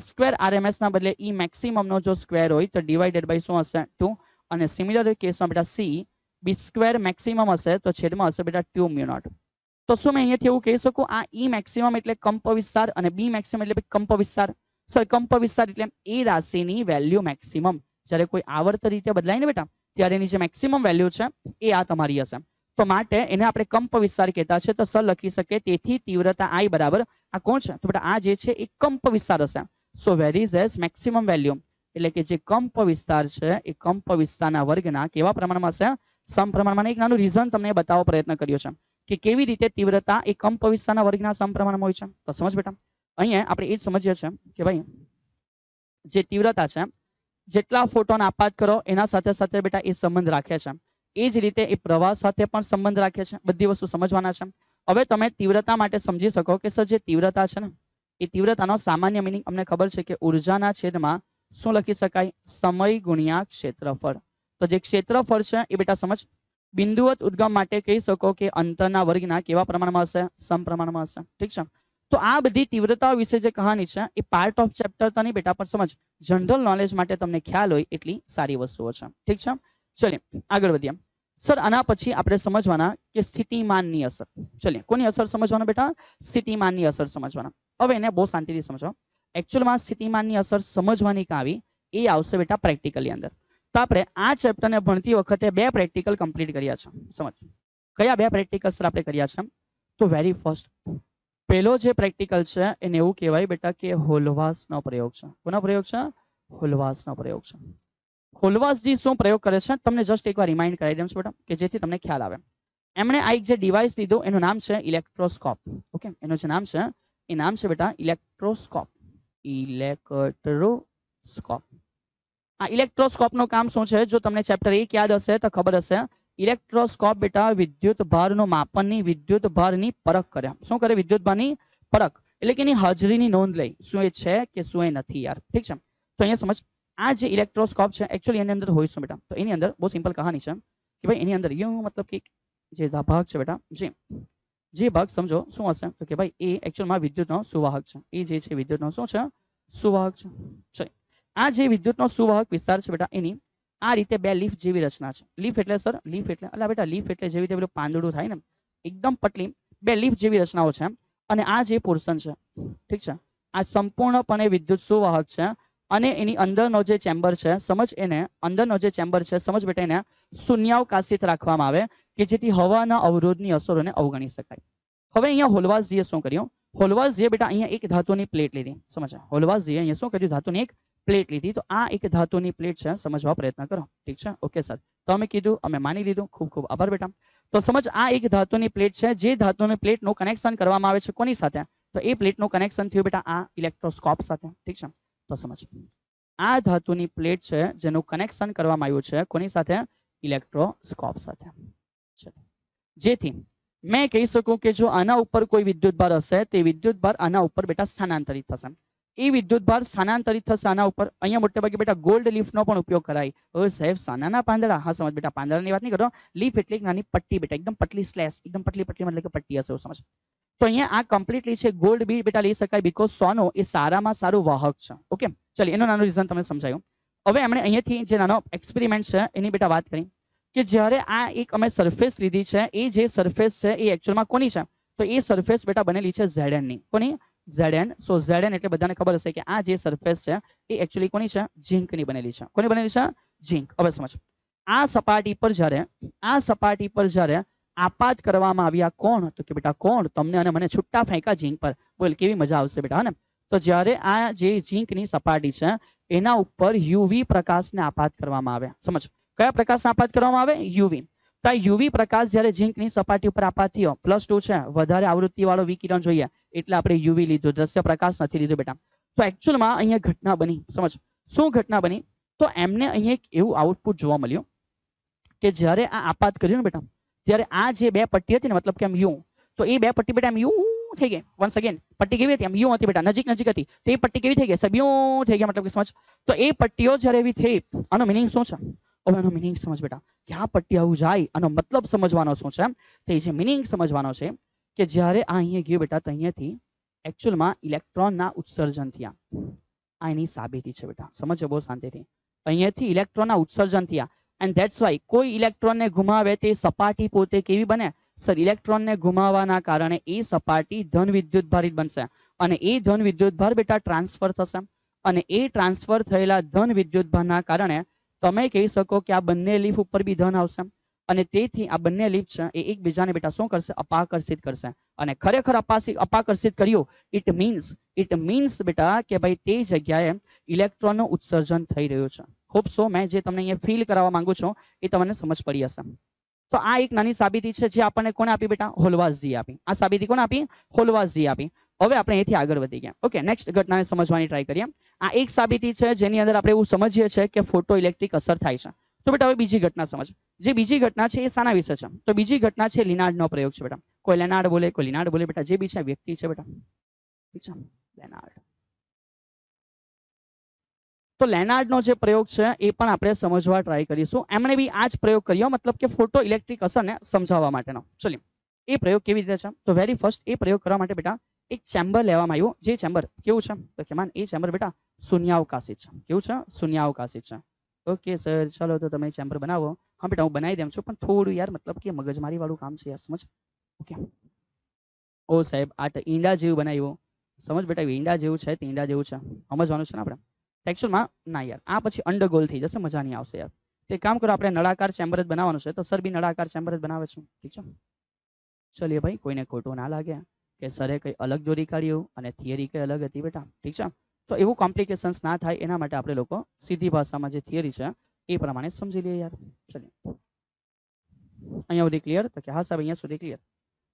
square RMS ના બદલે ઈ મેક્સિમમ નો જો સ્ક્વેર હોય તો ડિવાઇડેડ બાય શું હશે 2 ને સિમિલર ટુ કેસ માં બેટા c b સ્ક્વેર મેક્સિમમ હશે તો છેદમાં હશે બેટા q μ0 તો શું મેં અહીંયા થી હું કહી શકું આ e મેક્સિમમ એટલે કંપવ વિસ્તાર અને b મેક્સિમ એટલે કંપવ વિસ્તાર સો કંપવ વિસ્તાર એટલે a રાશિ ની વેલ્યુ મેક્સિમમ જ્યારે કોઈ આવર્ત રીતે બદલાયને બેટા ત્યારે એની છે મેક્સિમમ વેલ્યુ છે a આ તમારી હશે તો માટે એને આપણે કંપવ વિસ્તાર કહેતા છે તો સ લખી શકે તેથી તીવ્રતા i બરાબર આ કોણ છે તો બેટા આ જે છે એક કંપવ વિસ્તાર હશે so varies as maximum value એટલે કે જે કંપ વિસ્તાર છે એ કંપ વિસ્તારના વર્ગના કેવા પ્રમાણમાં છે સં પ્રમાણમાં એક નાનું રીઝન તમને બતાવવાનો પ્રયત્ન કર્યો છે કે કેવી રીતે તીવ્રતા એ કંપ વિસ્તારના વર્ગના સં પ્રમાણમાં હોય છે તો સમજી બેટા અહીંયા આપણે એ સમજ્યા છે કે ભાઈ જે તીવ્રતા છે જેટલા ફોટોન આપાત કરો એના સાથે સાથે બેટા એ સંબંધ રાખે છે એ જ રીતે એ પ્રવાહ સાથે પણ સંબંધ રાખે છે બધી વસ્તુ સમજવાના છે હવે તમે તીવ્રતા માટે સમજી શકો કે સર જે તીવ્રતા છે ને એ તીવ્રતાનો સામાન્ય મિનિંગ અમને ખબર છે કે ઊર્જાના છેદમાં સોળ કે શકાય સમય ગુણ્યા ક્ષેત્રફળ તો જે ક્ષેત્રફળ છે એ બેટા સમજો બિંદુવત ઉદ્ગમ માટે કહી શકો કે અંતરના વર્ગના કેવા પ્રમાણમાં હશે સમ પ્રમાણમાં હશે ઠીક છે તો આ બધી તીવ્રતા વિશે જે કહાની છે એ પાર્ટ ઓફ ચેપ્ટર તો નથી બેટા પણ સમજો જનરલ નોલેજ માટે તમને ખ્યાલ હોય એટલી સારી વસ્તુઓ છે ઠીક છે ચાલ આગળ વધીએ સર આના પછી આપણે સમજવાના કે સ્થિતિમાનની અસર ચાલ કોની અસર સમજવાના બેટા સ્થિતિમાનની અસર સમજવાના હવે એને બહુ શાંતિથી સમજો એક્ચ્યુઅલી માં સિટીમાન ની અસર સમજવાની કાવી એ આવસે બેટા પ્રેક્ટિકલી અંદર તાપરે આ ચેપ્ટર ને ભણતી વખતે બે પ્રેક્ટિકલ કમ્પલીટ કર્યા છે સમજો કયા બે પ્રેક્ટિકલ્સ આપણે કર્યા છે તો વેરી ફર્સ્ટ પેલો જે પ્રેક્ટિકલ છે એને એવું કહેવાય બેટા કે હોલવાસ નો પ્રયોગ છે કોનો પ્રયોગ છે હોલવાસ નો પ્રયોગ છે હોલવાસ દીસું પ્રયોગ કરે છે તમને જસ્ટ એકવાર રીમાઇન્ડ કરાઈ દઉં છું બેટા કે જેથી તમને ખ્યાલ આવે એમણે આ એક જે ડિવાઇસ દીધું એનું નામ છે ઇલેક્ટ્રોસ્કોપ ઓકે એનું જે નામ છે એ નામ છે બેટા ઇલેક્ટ્રોસ્કોપ ઇલેક્ટ્રોસ્કોપ આ ઇલેક્ટ્રોસ્કોપનું કામ શું છે જો તમને ચેપ્ટર 1 યાદ હશે તો ખબર હશે ઇલેક્ટ્રોસ્કોપ બેટા વિદ્યુત ભારનું માપનની વિદ્યુત ભારની પરખ કરે શું કરે વિદ્યુત ભારની પરખ એટલે કે એની હાજરીની નોંધ લઈ શું એ છે કે શું એ નથી યાર ઠીક છે તો અહીંયા સમજ આ જે ઇલેક્ટ્રોસ્કોપ છે એકચ્યુઅલી એની અંદર હોય શું બેટા તો એની અંદર બહુ સિમ્પલ કહાની છે કે ભાઈ એની અંદર એવું મતલબ કે જે ભાગ છે બેટા જે જી ભાગ સમજો શું હશે કે ભાઈ એ એક્ચ્યુઅલમાં વિદ્યુતનો સુવાહક છે એ જે છે વિદ્યુતનો શું છે સુવાહક છે આ જે વિદ્યુતનો સુવાહક વિસ્તાર છે બેટા એની આ રીતે બે લીફ જેવી રચના છે લીફ એટલે સર લીફ એટલે એટલે બેટા લીફ એટલે જેવી દેખાય પાંદડું થાય ને एकदम पतલી બે લીફ જેવી રચનાઓ છે અને આ જે પોર્શન છે ઠીક છે આ સંપૂર્ણપણે વિદ્યુત સુવાહક છે અને એની અંદરનો જે ચેમ્બર છે સમજો એને અંદરનો જે ચેમ્બર છે સમજો બેટા એને શૂન્યાવકાશિત રાખવામાં આવે કે જેટી હવાના અવરોધની અસરને અવગણી શકાય હવે અહીંયા હોલવાઝ જે શું કર્યું હોલવાઝ જે બેટા અહીંયા એક ધાતુની પ્લેટ લીધી સમજા હોલવાઝ જે અહીંયા શું કર્યું ધાતુની એક પ્લેટ લીધી તો આ એક ધાતુની પ્લેટ છે સમજવા પ્રયત્ન કરો ઠીક છે ઓકે સર તો અમે કીધું અમે માની લીધું ખૂબ ખૂબ આભાર બેટા તો સમજો આ એક ધાતુની પ્લેટ છે જે ધાતુની પ્લેટ નો કનેક્શન કરવામાં આવે છે કોની સાથે તો એ પ્લેટ નો કનેક્શન થયો બેટા આ ઇલેક્ટ્રોસ્કોપ સાથે ઠીક છે તો સમજો આ ધાતુની પ્લેટ છે જેનો કનેક્શન કરવામાં આવ્યો છે કોની સાથે ઇલેક્ટ્રોસ્કોપ સાથે જેથી મે કહી શકું કે જો આના ઉપર કોઈ વિદ્યુતભાર હશે તે વિદ્યુતભાર આના ઉપર બેટા સ્થાનાંતરિત થસા એ વિદ્યુતભાર સ્થાનાંતરિત થા સાના ઉપર અહિયાં મોટા ભાગે બેટા ગોલ્ડ લીફ નો પણ ઉપયોગ કરાય હવે સેવ સાનાના પાંદડા હા સમજ બેટા પાંદડા ની વાત નહી કરતો લીફ એટલે એક નાની પટ્ટી બેટા એકદમ પટ્લી સ્લેશ એકદમ પટ્લી પટ્ટી મતલબ કે પટ્ટી હશે સમજો તો અહિયાં આ કમ્પ્લીટલી છે ગોલ્ડ બી બેટા લઈ શકાય બીકોઝ સોનો એ સારામાં સારુ વાહક છે ઓકે ચાલ એનો નાનો રીઝન તમને સમજાવ્યો હવે આપણે અહિયાંથી જે નાનો એક્સપેરિમેન્ટ છે એની બેટા વાત કરી કે જ્યારે આ એક અમે સર્ફેસ લીધી છે એ જે સર્ફેસ છે એ એક્ચ્યુઅલમાં કોની છે તો એ સર્ફેસ બેટા બનેલી છે Zn ની કોની Zn સો Zn એટલે બધાને ખબર હશે કે આ જે સર્ફેસ છે એ એક્ચ્યુઅલી કોની છે ઝિંક ની બનેલી છે કોની બનેલી છે ઝિંક હવે સમજો આ સપાટી પર જ્યારે આ સપાટી પર જ્યારે આપાત કરવામાં આવ્યા કોણ તો કે બેટા કોણ તમને અને મને છુટ્ટા ફાઈકા ઝિંક પર બોલ કેવી મજા આવશે બેટા હે ને તો જ્યારે આ જે ઝિંક ની સપાટી છે એના ઉપર UV પ્રકાશને આપાત કરવામાં આવ્યા સમજો કયા પ્રકારના આપાત કરવામાં આવે યુવી તો આ યુવી પ્રકાશ જ્યારે ઝિંક ની સપાટી ઉપર આપાતીઓ પ્લસ 2 છે વધારે આવૃત્તિ વાળો વિકિરણ જોઈએ એટલે આપણે યુવી લીધો દ્રશ્ય પ્રકાશ નથી લીધો બેટા તો એક્ચ્યુઅલ માં અહીંયા ઘટના બની સમજો શું ઘટના બની તો એમને અહીં એક એવું આઉટપુટ જોવા મળ્યું કે જ્યારે આ આપાત કર્યો ને બેટા ત્યારે આ જે બે પટ્ટી હતી ને મતલબ કે એમ યુ તો એ બે પટ્ટી બેટા એમ યુ થઈ ગઈ વન્સ અગેન પટ્ટી કેવી હતી એમ યુ હતી બેટા નજીક નજીક હતી તે પટ્ટી કેવી થઈ ગઈ સબ યુ થઈ ગઈ મતલબ કે સમજો તો એ પટ્ટીઓ જ્યારે આવી થઈ આનો मीनिंग શું છે અવાનો मीनिंग સમજ બેટા કે આ પટ્ટી આઉ જાય અને મતલબ સમજવાનો શું છે થઈ છે मीनिंग સમજવાનો છે કે જ્યારે આ અહીંયા ગયું બેટા ત્યાં અહીંથી એક્ચ્યુઅલમાં ઇલેક્ટ્રોન ના ઉત્સર્જન થિયા આની સાબિતી છે બેટા સમજજો બહુ શાંતિથી અહીંયાથી ઇલેક્ટ્રોન ના ઉત્સર્જન થિયા એન્ડ ધેટ્સ વાય કોઈ ઇલેક્ટ્રોન ને घुમાવે તે સપાટી પોતે કેવી બને સ ઇલેક્ટ્રોન ને घुમાવવા ના કારણે એ સપાટી ધન વિદ્યુત ભારિત બનસાય અને એ ધન વિદ્યુત ભાર બેટા ટ્રાન્સફર થસે અને એ ટ્રાન્સફર થયેલા ધન વિદ્યુત ભાર ના કારણે તમે કહી શકો કે આ બન લેફ ઉપર વિદન આવશે અને તેથી આ બન લેફ છે એકબીજાને બેટા શું કરશે આપાકર્ષિત કરશે અને ખરેખર આપાષિક આપાકર્ષિત કર્યો ઈટ મીન્સ ઈટ મીન્સ બેટા કે ભાઈ તે જગ્યાએ ઇલેક્ટ્રોનનું ઉત્સર્જન થઈ રહ્યો છે ખુબ સો મેં જે તમને અહીં ફિલ કરાવવા માંગુ છું કે તમને સમજ પડી હશે તો આ એક નાની સાબિતી છે જે આપણે કોણે આપી બેટા હોલવાઝજી આપી આ સાબિતી કોણે આપી હોલવાઝજી આપી અવે આપણે અહીંથી આગળ વધી ગયા ઓકે નેક્સ્ટ ઘટના સમજવાની ટ્રાય કરીએ આ એક સાબિતી છે જેની અંદર આપણે એવું સમજીએ છે કે ફોટો ઇલેક્ટ્રિક અસર થાય છે તો બટા અમે બીજી ઘટના સમજી જે બીજી ઘટના છે એ સાના વિશે છે તો બીજી ઘટના છે લેનાર્ડનો પ્રયોગ છે બેટા કોલેનાર્ડ બોલે કોલેનાર્ડ બોલે બેટા જે બી છે વ્યક્તિ છે બેટા ઠીક છે બેનાર્ડ તો લેનાર્ડનો જે પ્રયોગ છે એ પણ આપણે સમજવા ટ્રાય કરીશું એમણે ભી આજ પ્રયોગ કર્યો મતલબ કે ફોટો ઇલેક્ટ્રિક અસરને સમજાવવા માટેનો ચલિયે એ પ્રયોગ કેવી રીતે છે તો વેરી ફર્સ્ટ એ પ્રયોગ કરવા માટે બેટા એ ચેમ્બર લેવા માં આવ્યો જે ચેમ્બર કેવું છે તો કે માન એ ચેમ્બર બેટા શૂન્યાવકાશ છે કેવું છે શૂન્યાવકાશ છે ઓકે સર ચાલ તો તમે ચેમ્બર બનાવો હું બેટા હું બનાવી દેમ છું પણ થોડું યાર મતલબ કે મગજ મારી વાળું કામ છે યાર સમજો ઓકે ઓ સાહેબ આ તો ઈંડા જેવું બનાવ્યો સમજો બેટા વિંડા જેવું છે ટિંડા જેવું છે અમે જવાનું છે આપણે થેન્ક્સ હો મા ના યાર આ પછી અન્ડર ગોલ થી જશે મજા નહીં આવશે યાર કે કામ કરો આપણે નળાકાર ચેમ્બર જ બનાવવાનું છે તો સર બી નળાકાર ચેમ્બર જ બનાવશું ઠીક છે ચાલિયે ભાઈ કોઈને કોટું ના લાગ્યા કે સરે કઈ અલગ દોરી કાઢ્યું અને થિયરી કંઈ અલગ હતી બેટા ઠીક છે તો એવું કોમ્પ્લિકેશન્સ ના થાય એના માટે આપણે લોકો સીધી ભાષામાં જે થિયરી છે એ પ્રમાણે સમજી લઈએ યાર ચલીએ અહીંયા સુધી ક્લિયર તો કે હા સાહેબ અહીંયા સુધી ક્લિયર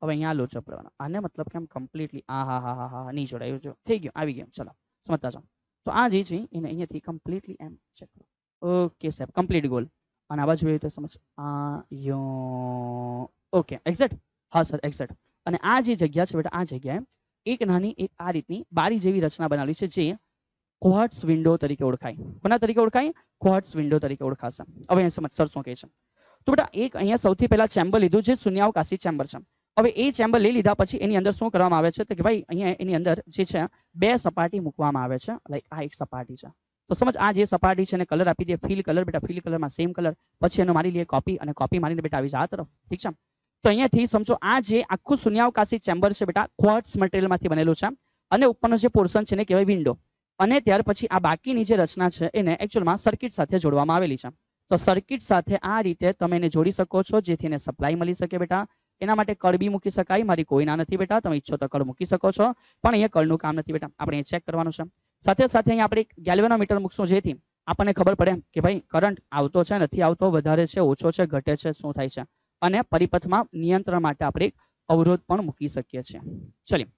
હવે અહીંયા લોચો ચપડવાનો આને મતલબ કે આમ કમ્પ્લીટલી આ હા હા હા હા નહીં જોડાયું જો થઈ ગયું આવી ગયું ચલો સમજતા છો તો આ જે છે એને અહીંયાથી કમ્પ્લીટલી એમ ચેક ઓકે સાહેબ કમ્પ્લીટ ગોલ અને આ બાજુ તો સમજ આ યો ઓકે એક્ઝેક્ટ હા સર એક્ઝેક્ટ અને આ જે જગ્યા છે બેટા આ જગ્યાએ એક નાની એક આ રીતની બારી જેવી રચના બનાવેલી છે જે ક્વાર્ટ્સ વિન્ડો તરીકે ઓળખાય કોના તરીકે ઓળખાય ક્વાર્ટ્સ વિન્ડો તરીકે ઓળખાશે હવે અહીંયા સમજ શું કહે છે તો બેટા એક અહીંયા સૌથી પહેલા ચેમ્બર લીધું છે શૂન્યાવકાશી ચેમ્બર છે હવે એ ચેમ્બર લઈ લીધા પછી એની અંદર શું કરવામાં આવે છે કે ભાઈ અહીંયા એની અંદર જે છે બે સપાટી મૂકવામાં આવે છે લાઈક આ એક સપાટી છે તો સમજ આ જે સપાટી છે એને કલર આપી દે ફિલ કલર બેટા ફિલ કલરમાં સેમ કલર પછી એનો મારી લઈએ કોપી અને કોપી મારીને બેટા આવી જા તરફ ઠીક છે તો અહીંયાથી સમજો આ જે આખું શૂન્યાવકાશી ચેમ્બર છે બેટા ક્વાર્ટ્સ મટીરિયલમાંથી બનેલું છે અને ઉપરનો જે પોર્શન છે એને કહેવાય વિન્ડો અને ત્યાર પછી આ બાકીની જે રચના છે એને એકચ્યુઅલમાં સર્કિટ સાથે જોડવામાં આવેલી છે તો સર્કિટ સાથે આ રીતે તમે એને જોડી શકો છો જેથી એને સપ્લાય મળી શકે બેટા એના માટે કળ બી મૂકી શકાય મારી કોઈ ના નથી બેટા તમે ઈચ્છો તો કળ મૂકી શકો છો પણ અહીંયા કળનું કામ નથી બેટા આપણે ચેક કરવાનું છે સાથે સાથે અહીંયા આપણે એક ગેલ્વેનોમીટર મૂકશું જેથી આપણને ખબર પડે કે ભાઈ કરંટ આવતો છે નથી આવતો વધારે છે ઓછો છે ઘટે છે શું થાય છે અને પરિપથમાં નિયંત્રણ માટે આપણે અવરોધ પણ મૂકી સકીએ છે ચલિય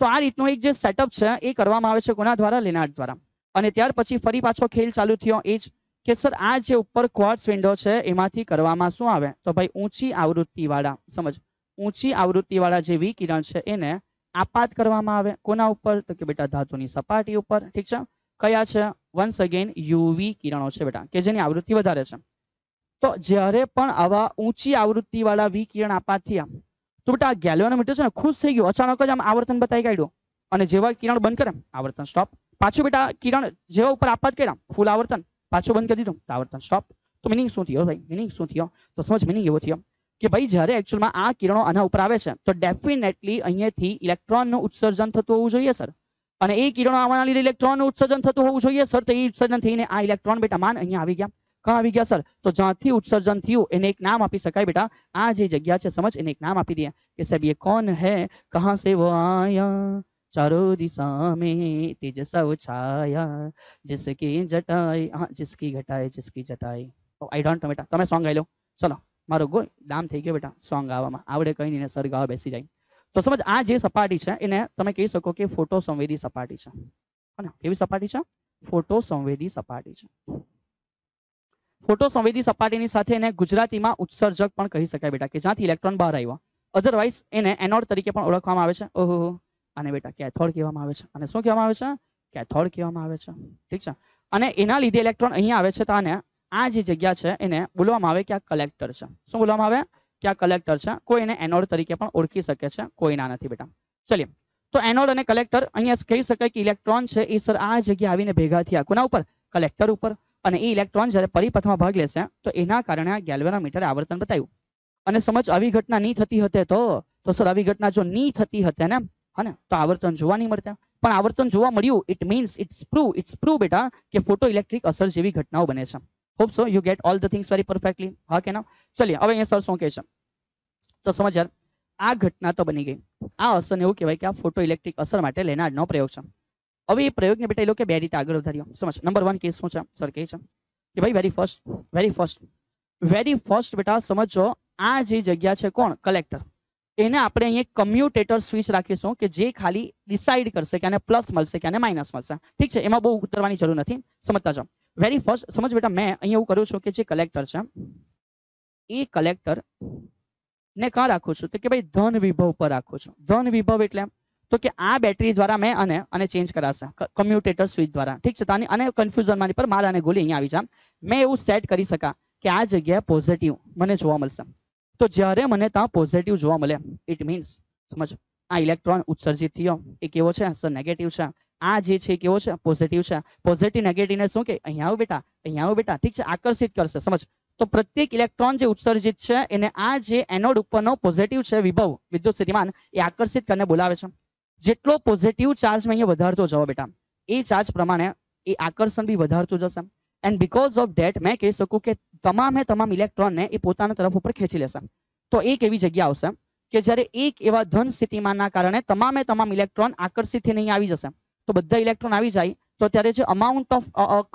તો આ રીતનો એક જે સેટઅપ છે એ કરવામાં આવે છે કોના દ્વારા લેનાર્ડ દ્વારા અને ત્યાર પછી ફરી પાછો ખેલ ચાલુ થયો એજ કે સર આ જે ઉપર ક્વોર્ટ્સ વિન્ડો છે એમાંથી કરવામાં શું આવે તો ભાઈ ઊંચી આવૃત્તિવાળા સમજો ઊંચી આવૃત્તિવાળા જે કિરણ છે એને આપાત કરવામાં આવે કોના ઉપર તો કે બેટા ધાતુની સપાટી ઉપર ઠીક છે કયા છે વન્સ અગેન યુવી કિરણો છે બેટા કે જેની આવૃત્તિ વધારે છે તો જ્યારે પણ આવા ઊંચી આવૃત્તિવાળા વિકિરણ આપવાથી આમ તો બેટા આ છે ને ખુશ થઈ ગયો અચાનક જ આમ આવર્તન બતાવી કાઢ્યો અને જેવા કિરણ બંધ કરે આવર્તન સ્ટોપ પાછું બેટા કિરણ જેવા ઉપર આપવા જ કર્યા ફૂલ આવર્તન પાછું બંધ કરી દીધું તો આવર્તન સ્ટોપ તો મિનિંગ શું થયો ભાઈ મિનિંગ શું થયો તો સમજ મિનિંગ એવો થયો કે ભાઈ જ્યારે એકચ્યુઅલમાં આ કિરણો આના ઉપર આવે છે તો ડેફિનેટલી અહીંયાથી ઇલેક્ટ્રોનનું ઉત્સર્જન થતું હોવું જોઈએ સર અને એ કિરણો આવવાના લીધે ઇલેક્ટ્રોનનું ઉત્સર્જન થતું હોવું જોઈએ સર તો એ ઉત્સર્જન થઈને આ ઇલેક્ટ્રોન બેટા માન અહીંયા આવી ગયા કાવી ગયા સર તો જ્યાંથી ઉત્સર્જન થ્યું એને એક નામ આપી શકાય બેટા આ જે જગ્યા છે સમજો એને એક નામ આપી દઈએ કે sabia કોણ હે ક્યાં સે વો આયા ચારો દિશા મે તજસવ છાયા જિસકી જટાઈ હા જિસકી ઘટાઈ જિસકી જટાઈ તો આઈ ડોન્ટ બેટા તમે સોંગ ગાઈ લો ચલો મારું ગો નામ થઈ ગયું બેટા સોંગ આવવામાં આવડે કઈને સર્ગા બેસી જાય તો સમજો આ જે સપાટી છે એને તમે કહી શકો કે ફોટો સંવેદી સપાટી છે કેવી સપાટી છે ફોટો સંવેદી સપાટી છે ફોટોસંવેદી સપાટીની સાથે એને ગુજરાતીમાં ઉત્સર્જક પણ કહી શકાય બેટા કે જ્યાંથી ઇલેક્ટ્રોન બહાર આવ્યા અધરવાઇઝ એને એનોડ તરીકે પણ ઓળખવામાં આવે છે ઓહો આને બેટા કેથોડ કહેવામાં આવે છે અને શું કહેવામાં આવે છે કેથોડ કહેવામાં આવે છે ઠીક છે અને એના લીધે ઇલેક્ટ્રોન અહીંયા આવે છે તો આને આ જે જગ્યા છે એને બોલવામાં આવે કે આ કલેક્ટર છે શું બોલવામાં આવે કે આ કલેક્ટર છે કોઈ એને એનોડ તરીકે પણ ઓળખી શકે છે કોઈના નથી બેટા ચલીએ તો એનોડ અને કલેક્ટર અહીંયા કહી શકાય કે ઇલેક્ટ્રોન છે એ સર આ જગ્યા આવીને ભેગા થયા કોના ઉપર કલેક્ટર ઉપર અને એ ઇલેક્ટ્રોન જ્યારે પરિપથમાં ભાગ લેશે તો એના કારણે આ ગેલ્વેનોમીટર આવર્તન બતાવ્યું અને સમજ આવી ઘટના નઈ થતી હોતે તો તો સર આવી ઘટના જો નઈ થતી હોત હે ને હે ને તો આવર્તન જોવા નઈ મળત પણ આવર્તન જોવા મળ્યું ઈટ મીન્સ ઈટસ પ્રૂ ઈટસ પ્રૂ બેટા કે ફોટો ઇલેક્ટ્રિક અસર જેવી ઘટનાઓ બને છે hope so you get all the things very perfectly okay ના ચલિયે હવે યસ સોલ્યુશન તો સમજ્યા આ ઘટના તો બની ગઈ આ અસર એવું કહેવાય કે આ ફોટો ઇલેક્ટ્રિક અસર માટે લેનાર્ડ નો પ્રયોગ છે અવે આ પ્રયોગને બેટા લોકો કે બે રીતે આગળ વધારીઓ સમજો નંબર 1 કે શું છે સર્કે છે કે ભાઈ very first very first very first બેટા સમજો આ જે જગ્યા છે કોણ કલેક્ટર એને આપણે અહીંયા કમ્યુટેટર સ્વિચ રાખીશું કે જે ખાલી ડિસાઈડ કરશે કે એને પ્લસ મળશે કે એને માઈનસ મળશે ઠીક છે એમાં બહુ ઉતરવાની જરૂર નથી સમજોજો વેરી ફર્સ્ટ સમજો બેટા મેં અહીંયા હું કરું છું કે જે કલેક્ટર છે આ કલેક્ટર ને ક્યાં રાખો છું તો કે ભાઈ ધન વિભવ પર રાખો છું ધન વિભવ એટલે તો કે આ બેટરી દ્વારા મેં અને અને ચેન્જ કરાશે કમ્યુટેટર સ્વિચ દ્વારા ઠીક છે તાની અને કન્ફ્યુઝન મારી પર માલ અને ગોલી અહીંયા આવી છે મેં એવું સેટ કરી શકા કે આ જગ્યાએ પોઝિટિવ મને જોવા મળશે તો જ્યારે મને ત્યાં પોઝિટિવ જોવા મળે ઇટ મીન્સ સમજ આ ઇલેક્ટ્રોન ઉત્સર્જિત થયો એ કેવો છે સર નેગેટિવ છે આ જે છે કેવો છે પોઝિટિવ છે પોઝિટિવ નેગેટિવ શું કે અહીંયા આવો બેટા અહીંયા આવો બેટા ઠીક છે આકર્ષિત કરશે સમજ તો પ્રત્યેક ઇલેક્ટ્રોન જે ઉત્સર્જિત છે એને આ જે એનોડ ઉપરનો પોઝિટિવ છે વિભવ વિદ્યુત સ્થિતિમાન એ આકર્ષિત કરીને બોલાવે છે જટલો પોઝિટિવ ચાર્જ મે અહીંયા વધારતો જ જવાબ બેટા એ ચાર્જ પ્રમાણે એ આકર્ષણ ભી વધારતો જ જસા એન્ડ બીકોઝ ઓફ ધેટ મે કે સકું કે તમામ હે તમામ ઇલેક્ટ્રોન ને એ પોતાનો તરફ ઉપર ખેંચી લેસા તો એક એવી જગ્યા આવશે કે જરે એક એવા ધન સ્થિતિમાનના કારણે તમામ હે તમામ ઇલેક્ટ્રોન આકર્ષિત થઈને અહીં આવી જશે તો બધા ઇલેક્ટ્રોન આવી જાય તો ત્યારે જે અમાઉન્ટ ઓફ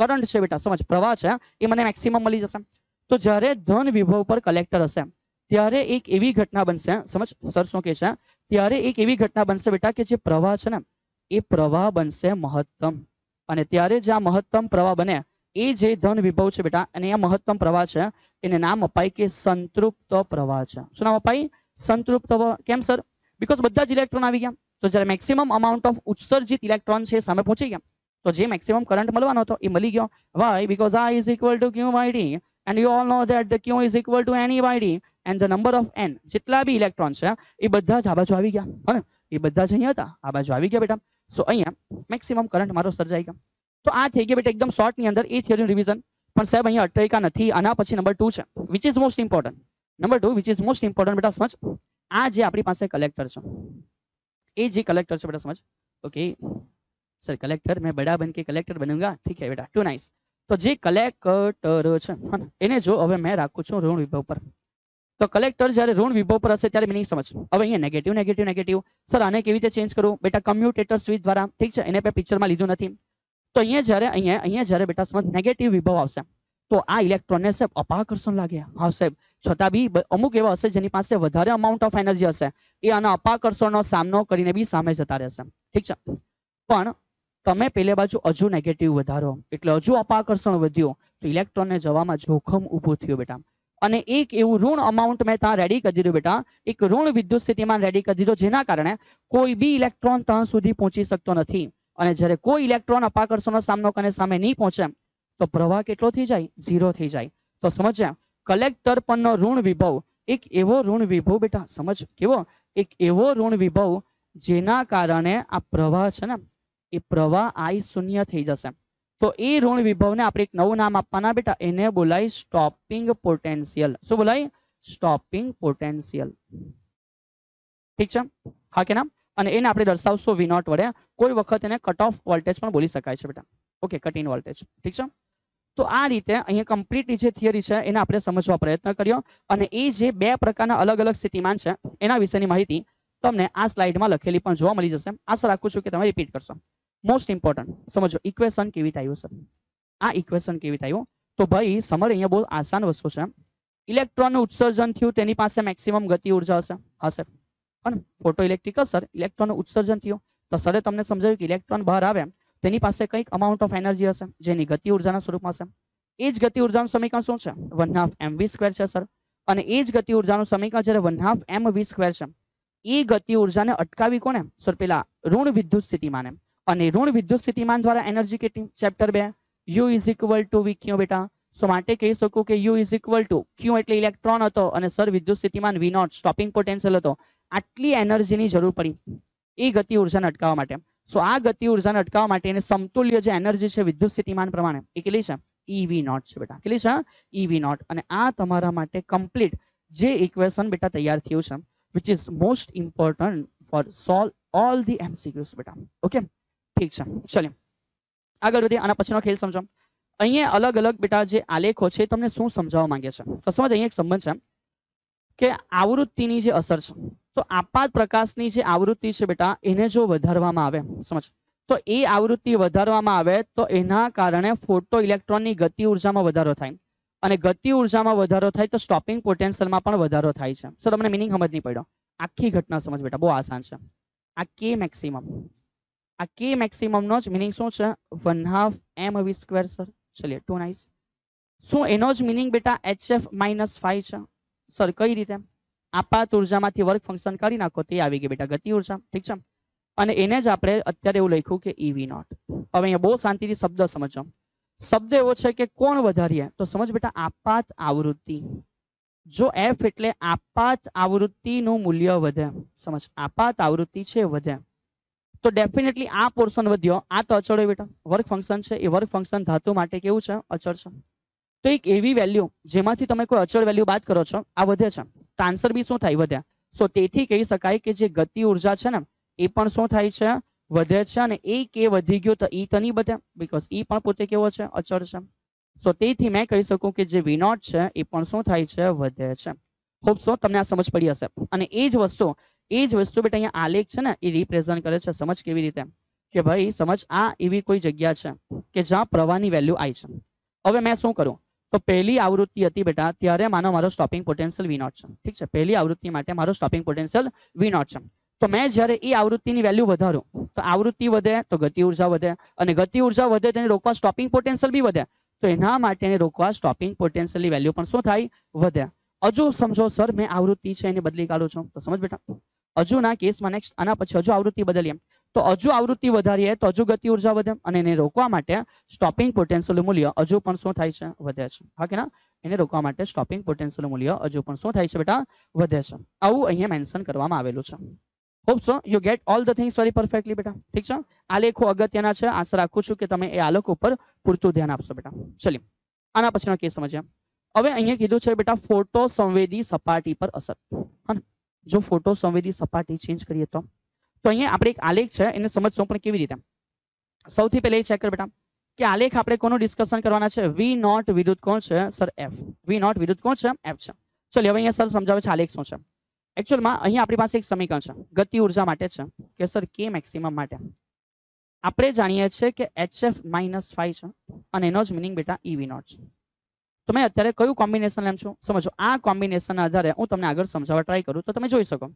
કરંટ છે બેટા સમજો પ્રવાહ છે એ મને મેક્સિમમ મળી જશે તો જરે ધન વિભવ પર કલેક્ટર હશે ત્યારે એક એવી ઘટના બનશે સમજો સરસો કે છે ત્યારે એક એવી ઘટના બનશે બેટા કે જે પ્રવાહ છે ને એ પ્રવાહ બનશે મહત્તમ અને ત્યારે જે આ મહત્તમ પ્રવાહ બને એ જે ધન વિભવ છે બેટા અને આ મહત્તમ પ્રવાહ છે એને નામ આપાય કે સંતૃપ્ત પ્રવાહ છે સુના મહapai સંતૃપ્ત કેમ સર બીકોઝ બધા ઇલેક્ટ્રોન આવી ગયા તો જ્યારે મેક્સિમમ અમાઉન્ટ ઓફ ઉત્સર્જિત ઇલેક્ટ્રોન છે સામે પહોંચી ગયા તો જે મેક્સિમમ કરંટ મળવાનો હતો એ મળી ગયો વાય બીકોઝ આ ઇઝ ઇક્વલ ટુ ક્યુ માઇડ and you all know that the Q is equal to એની by D and the number of n જેટલા ભી ઇલેક્ટ્રોન છે એ બધા ઝાબા જો આવી ગયા હે ને એ બધા છે અહીંયા હતા આ બાજુ આવી ગયા બેટા સો અહીંયા મેક્સિમમ કરંટ મારું સરજાઈ ગયું તો આ થઈ ગયું બેટા એકદમ શોર્ટ ની અંદર એ થિયરી રિવિઝન પણ સાહેબ અહીંયા અટકે કા નથી આના પછી નંબર 2 છે which is most important number 2 which is most important બેટા સમજો આ જે આપણી પાસે કલેક્ટર છે એ જે કલેક્ટર છે બેટા સમજો ઓકે સર કલેક્ટર મેં બડા બની કે કલેક્ટર બનીશ ઠીક હે બેટા ટુ નાઈસ તો જે કલેક્ટર છે ને એને જો હવે મેં રાખું છું ઋણ વિભવ પર તો કલેક્ટર જ્યારે ઋણ વિભવ પર હશે ત્યારે मीनिंग સમજો હવે અહીંયા નેગેટિવ નેગેટિવ નેગેટિવ સર આને કેવી રીતે ચેન્જ કરો બેટા કમ્યુટેટર સ્વીચ દ્વારા ઠીક છે એને પે पिक्चर માં લીધું નથી તો અહીંયા જ્યારે અહીંયા અહીંયા જ્યારે બેટા સમજો નેગેટિવ વિભવ આવશે તો આ ઇલેક્ટ્રોન ને સબ અપાકર્ષણ લાગ્યા આવશે છોટા બી અમુક એવા હશે જેની પાસે વધારે અમાઉન્ટ ઓફ એનર્જી હશે એ આના અપાકર્ષણ નો સામનો કરીને બી સામે જતો રહેશે ઠીક છે પણ તમે પેલે બાજુ હજુ નેગેટિવ વધારો એટલે હજુ અપાકર્ષણ વધ્યું ઇલેક્ટ્રોન ને જવામાં જોખમ ઊભો થયો બેટા અને એક એવું ઋણ અમાઉન્ટ મેં તારે રેડી કરી દીધું બેટા એક ઋણ વિદ્યુત સ્થિતિમાન રેડી કરી દીધો જેના કારણે કોઈ ભી ઇલેક્ટ્રોન ત્યાં સુધી પહોંચી શકતો નથી અને જ્યારે કોઈ ઇલેક્ટ્રોન આપાકર્ષણના સામનો કરે સામે નહિ પહોંચે તો પ્રવાહ કેટલો થઈ જાય ઝીરો થઈ જાય તો સમજ્યા કલેક્ટર પનનો ઋણ વિભવ એક એવો ઋણ વિભવ બેટા સમજ કેવો એક એવો ઋણ વિભવ જેના કારણે આ પ્રવાહ છે ને એ પ્રવાહ i 0 થઈ જશે તો એ ઋણ વિભવને આપણે એક નવું નામ આપવાના બેટા એને બોલાય સ્ટોપિંગ પોટેન્શિયલ શું બોલાય સ્ટોપિંગ પોટેન્શિયલ ઠીક છે હા કે ના અને એને આપણે દર્શાવશો વી નોટ વડે કોઈ વખત એને કટ ઓફ વોલ્ટેજ પણ બોલી શકાય છે બેટા ઓકે કટ ઇન વોલ્ટેજ ઠીક છે તો આ રીતે અહીંયા કમ્પ્લીટલી જે થિયરી છે એને આપણે સમજવા પ્રયત્ન કર્યો અને એ જે બે પ્રકારના અલગ અલગ સ્થિતિમાન છે એના વિશેની માહિતી તમને આ સ્લાઇડમાં લખેલી પણ જોવા મળી જશે આશા રાખું છું કે તમે રિપીટ કરશો મોસ્ટ ઈમ્પોર્ટન્ટ સમજો ઇક્વેશન કેવી થાય ઓ સર આ ઇક્વેશન કેવી થાય ઓ તો ભાઈ સમળ અહીંયા બોલ આસાણ વસ્તુ છે ઇલેક્ટ્રોન નું ઉત્સર્જન થયું તેની પાસે મેક્સિમમ ગતિ ઊર્જા હશે હા સર અને ફોટો ઇલેક્ટ્રિક અસર ઇલેક્ટ્રોન નું ઉત્સર્જન થયું તો સરે તમને સમજાવ્યું કે ઇલેક્ટ્રોન બહાર આવે તેની પાસે કઈક અમાઉન્ટ ઓફ એનર્જી હશે જેની ગતિ ઊર્જાના સ્વરૂપમાં હશે એ જ ગતિ ઊર્જાનું સમીકરણ શું છે 1/2 mv² છે સર અને એ જ ગતિ ઊર્જાનું સમીકરણ છે 1/2 mv² છે એ ગતિ ઊર્જાને અટકાવી કોણે સર પહેલા ઋણ વિદ્યુત સ્થિતિમાને અને ઋણ વિદ્યુત સ્થિતિમાન દ્વારા એનર્જી કેપ્ટર 2 u = t v ક્યો બેટા સોમાટે કે સકો કે u = q એટલે ઇલેક્ટ્રોન હતો અને સર વિદ્યુત સ્થિતિમાન v નોટ સ્ટોપિંગ પોટેન્શિયલ હતો આટલી એનર્જી ની જરૂર પડી એ ગતિ ઉર્જાને અટકાવવા માટે સો આ ગતિ ઉર્જાને અટકાવવા માટે એ સમતુલ્ય જે એનર્જી છે વિદ્યુત સ્થિતિમાન પ્રમાણે એટલે છે ev નોટ છે બેટા એટલે છે હા e ev નોટ અને આ તમારા માટે કમ્પલીટ જે ઇક્વેશન બેટા તૈયાર થયું છે which is most important for solve all the एमसीक्यूસ બેટા ઓકે ठीक सर चलिए આગળ વધીએ આના પછીનો ખેલ સમજો અહીં અલગ અલગ બેટા જે આલેખો છે તમે શું સમજાવવા માંગ્યા છો તો સમજો અહીં એક સંબંધ છે કે આવૃત્તિની જે અસર છે તો આપાત પ્રકાશની જે આવૃત્તિ છે બેટા એને જો વધારવામાં આવે સમજો તો એ આવૃત્તિ વધારવામાં આવે તો એના કારણે ફોટો ઇલેક્ટ્રોન ની ગતિ ઊર્જામાં વધારો થાય અને ગતિ ઊર્જામાં વધારો થાય તો સ્ટોપિંગ પોટેન્શિયલ માં પણ વધારો થાય છે સર તમને मीनिंग સમજની પડ્યો આખી ઘટના સમજો બેટા બહુ આસાન છે આ કે મેક્સિમમ આ કે મેક્સિમમનો જ મિનિંગ શું છે one half M V square sir ચલીએ ટુ નાઇસ શું એનો જ મિનિંગ બેટા એચ એફ માઇનસ ફાઈવ છે સર કઈ રીતે આપાત ઉર્જામાંથી વર્ક ફંક્શન કરી નાખો તે આવી ગઈ બેટા ગતિ ઉર્જા ઠીક છે અને એને જ આપણે અત્યારે એવું લખ્યું કે ઈવી e નોટ હવે અહીંયા બહુ શાંતિથી શબ્દ સમજો શબ્દ એવો છે કે કોણ વધારીએ તો સમજ બેટા આપાત આવૃત્તિ જો એફ એટલે આપાત આવૃત્તિનું મૂલ્ય વધે સમજ આપાત આવૃત્તિ છે વધે તો ડેફિનેટલી આ પોર્શન વધ્યો આ તો અચળ બેટા વર્ક ફંક્શન છે એ વર્ક ફંક્શન ધાતુ માટે કેવું છે અચળ છે તો એક એવી વેલ્યુ જેમાંથી તમે કોઈ અચળ વેલ્યુ બાદ કરો છો આ વધે છે તો આન્સર બી શું થાય વધ્યા સો તેથી કહી શકાય કે જે ગતિ ઉર્જા છે ને એ પણ શું થાય છે વધે છે અને એ કે વધી ગયો તો ઈ તો નહીં વધે બીકોઝ ઈ પણ પોતે કેવો છે અચળ છે સો તેથી મેં કહી શકું કે જે વિનોટ છે એ પણ શું થાય છે વધે છે હોપ સો તમને આ સમજ પડી હશે અને એ જ વસ્તુ ઈજ વસ્તુ બેટા અહીંયા આલેખ છે ને ઈ રિપ્રેઝન્ટ કરે છે સમજ કેવી રીતે કે ભાઈ સમજ આ એવી કોઈ જગ્યા છે કે જ્યાં પ્રવાહની વેલ્યુ આઈ છે હવે મેં શું કરું તો પહેલી આવૃત્તિ હતી બેટા ત્યારે મારો મારો સ્ટોપિંગ પોટેન્શિયલ V0 છે ઠીક છે પહેલી આવૃત્તિ માટે મારો સ્ટોપિંગ પોટેન્શિયલ V0 છે તો મેં જ્યારે ઈ આવૃત્તિની વેલ્યુ વધારો તો આવૃત્તિ વધે તો ગતિ ઊર્જા વધે અને ગતિ ઊર્જા વધે તે રોકવા સ્ટોપિંગ પોટેન્શિયલ ભી વધે તો એના માટે એ રોકવા સ્ટોપિંગ પોટેન્શિયલની વેલ્યુ પણ શું થઈ વધ્યા અજો સમજો સર મેં આવૃત્તિ છે એને બદલી કાળો છું તો સમજ બેટા અજુના કેસમાં નેક્સ્ટ આના પછી જો આવૃત્તિ બદલીએ તો અજુ આવૃત્તિ વધારીએ તો અજુ ગતિ ઊર્જા વધે અને એને રોકવા માટે સ્ટોપિંગ પોટેન્શિયલનું મૂલ્ય અજુ પણ શું થાય છે વધે છે ઓકે ના એને રોકવા માટે સ્ટોપિંગ પોટેન્શિયલનું મૂલ્ય અજુ પણ શું થાય છે બેટા વધે છે આ હું અહીંયા મેન્શન કરવામાં આવેલું છે ખૂબ sure you get all the things very perfectly બેટા ઠીક છે આલેખો આગળના છે આશરે આકુ છું કે તમે આ આલેખ ઉપર પૂરતું ધ્યાન આપશો બેટા ચલિયે આના પછીનો કે સમજીએ હવે અહીંયા કીધું છે બેટા ફોટો સંવેદી સપાટી પર અસર હન જો ફોટો સંવેદી સપાટી ચેન્જ કરીએ તો તો અહીંયા આપડે એક આલેખ છે એને સમજીશું આપણે કેવી રીતે સૌથી પહેલા ચેક કર બેટા કે આલેખ આપણે કોનો ડિસ્કશન કરવાનું છે V નોટ વિરુદ્ધ કોણ છે સર F V નોટ વિરુદ્ધ કોણ છે F છે ચાલો હવે અહીંયા સર સમજાવે છે આલેખ શું છે એકચ્યુઅલમાં અહીં આપણી પાસે એક સમીકરણ છે ગતિ ઊર્જા માટે છે કે સર K મેક્સિમમ માટે આપણે જાણીએ છીએ કે HF - 5 છે અને એનો જ मीनिंग બેટા EV નોટ છે તમે અત્યારે કયું કોમ્બિનેશન લેમ છો સમજો આ કોમ્બિનેશના આધારે હું તમને આગળ સમજાવા ટ્રાય કરું તો તમે જોઈ શકો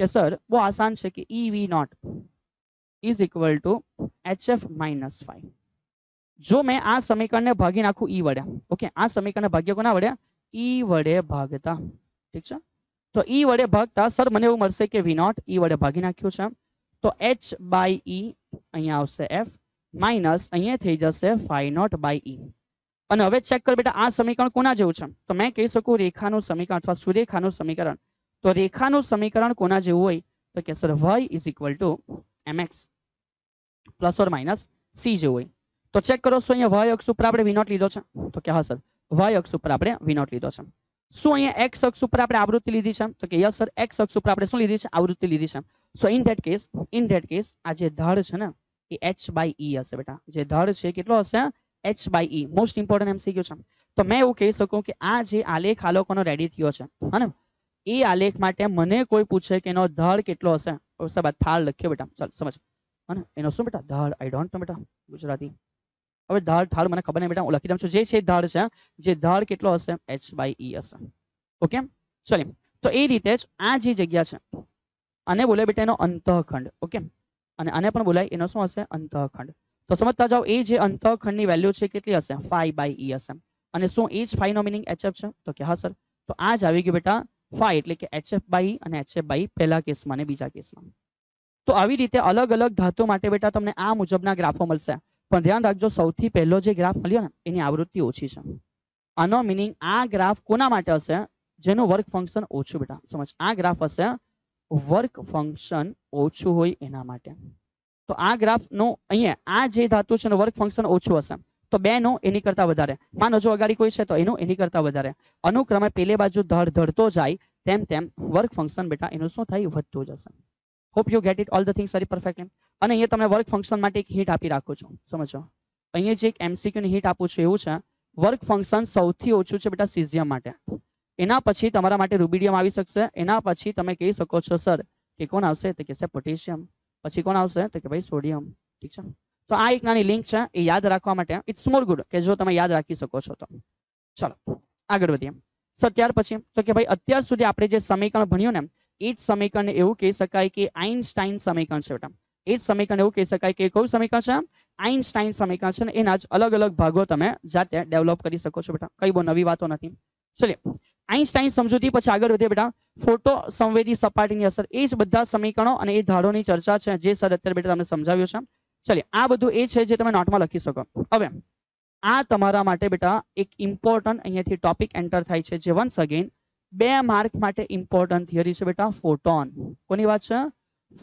કે સર વો આસાન છે કે EV0 = HF - Φ જો મે આ સમીકરણને ભાગી નાખું E વડે ઓકે આ સમીકરણને ભાગ્યો કોના વડે E વડે ભાગતા ઠીક છે તો E વડે ભાગતા સર મને એવું મળશે કે V0 E વડે ભાગી નાખ્યો છે તો H / E અહીંયા આવશે F - અહીંયા થઈ જશે Φ0 / E અને હવે ચેક કર બેટા આ સમીકરણ કોના જેવું છે તો મેં કહી શકું રેખાનું સમીકરણ અથવા સુરેખાનું સમીકરણ તો રેખાનું સમીકરણ કોના જેવું હોય તો કે sir y = mx plus or minus c જેવું હોય તો ચેક કરો શું અહીંયા y અક્ષ ઉપર આપણે v0 લીધો છે તો કે હા સર y અક્ષ ઉપર આપણે v0 લીધો છે શું અહીંયા x અક્ષ ઉપર આપણે આવૃત્તિ લીધી છે તો કે યસ સર x અક્ષ ઉપર આપણે શું લીધી છે આવૃત્તિ લીધી છે so in that case in that case આ જે દર છે ને કે h / e હશે બેટા જે દર છે કેટલો હશે h/e मोस्ट इंपोर्टेंट एमसीक्यू छ तो मैं वो कह सकूं कि आज जे आलेख આ લોકોનો રેડી થયો છે હે ને એ આલેખ માટે મને કોઈ પૂછે કે એનો ધળ કેટલો હશે ઓસા બટ થાળ લખ્યો બેટા ચાલ સમજો હે ને એનો શું બેટા ધળ आई डोंट नो બેટા ગુજરાતી હવે ધળ થાળ મને ખબર નહી બેટા હું લખી દઉં છું જે છે ધળ છે જે ધળ કેટલો હશે h/e હશે ઓકે ચાલ તો એ રીતે આ જે જગ્યા છે અને બોલે બેટા એનો અંતઃખંડ ઓકે અને આને પણ બોલાય એનો શું હશે અંતઃખંડ તો સમજતા જાઓ એ જે અંતઃખંડની વેલ્યુ છે કેટલી હશે ફાઈ બાય ઈ હશે અને શું એ જ ફાઈનો મિનિંગ એચએફ છે તો કે હા સર તો આ જ આવી ગયું બેટા ફાઈ એટલે કે એચએફ બાય e અને એચએફ બાય e પહેલા કેસમાં અને બીજા કેસમાં તો આવી રીતે અલગ અલગ ધાતુ માટે બેટા તમને આ મુજબના ગ્રાફો મળશે પણ ધ્યાન રાખજો સૌથી પહેલો જે ગ્રાફ મળ્યો ને એની આવૃત્તિ ઓછી છે આનો મિનિંગ આ ગ્રાફ કોના માટે હશે જેનું વર્ક ફંક્શન ઓછું બેટા સમજ આ ગ્રાફ હશે વર્ક ફંક્શન ઓછું હોય એના માટે તો આ ગ્રાફ નો અહીંયા આ જે ધાતુ છેનો વર્ક ફંક્શન ઓછું હશે તો બે નો એની કરતા વધારે માનો જો અગારી કોઈ છે તો એનો એની કરતા વધારે અનુક્રમે પેલે બાજુ ધડ ધડતો જાય તેમ તેમ વર્ક ફંક્શન બેટા એનું શું થાય વધતું જશે hope you get it all the things very perfectly અને અહીંયા તમને વર્ક ફંક્શન માટે એક હીટ આપી રાખું છું સમજો અહીંયા જે એક એમસીક્યુ ની હીટ આપું છું એવું છે વર્ક ફંક્શન સૌથી ઓછું છે બેટા સીઝિયમ માટે એના પછી તમારા માટે રૂબિડિયમ આવી શકે એના પછી તમે કહી શકો છો સર કે કોણ આવશે તો કે સેપોટેશિયમ પછી કોણ આવશે તો કે ભાઈ સોડિયમ ઠીક છે તો આ એક નાની લિંક છે એ યાદ રાખવા માટે ઇટ્સ મોર ગુડ કે જો તમે યાદ રાખી શકો છો તો ચલો આગળ વધીએ સર ત્યાર પછી તો કે ભાઈ અત્યાર સુધી આપણે જે સમીકરણ ભણ્યો ને એ જ સમીકરણ એવું કહી શકાય કે આઈન્સ્ટાઈન સમીકરણ છે બેટા એ જ સમીકરણ એવું કહી શકાય કે એ કોનું સમીકરણ છે આઈન્સ્ટાઈન સમીકરણ છે અને આજ અલગ અલગ ભાગો તમે જાતે ડેવલપ કરી શકો છો બેટા કઈ બો નવી વાતો નથી ચાલીએ आइंस्टाइन સમૂતિ પછી આગળ વધે બેટા ફોટો સંવેદી સપાટી ની અસર એ જ બધા સમીકરણો અને એ દાડો ની ચર્ચા છે જે સદર અત્યાર બેટા તમને સમજાવ્યો છે ચાલ આ બધું એ છે જે તમે નોટમાં લખી શકો હવે આ તમારા માટે બેટા એક ઇમ્પોર્ટન્ટ અહીંયાથી ટોપિક એન્ટર થઈ છે જે વન્સ અગેન 2 માર્ક માટે ઇમ્પોર્ટન્ટ થિયરી છે બેટા ફોટોન કોની વાત છે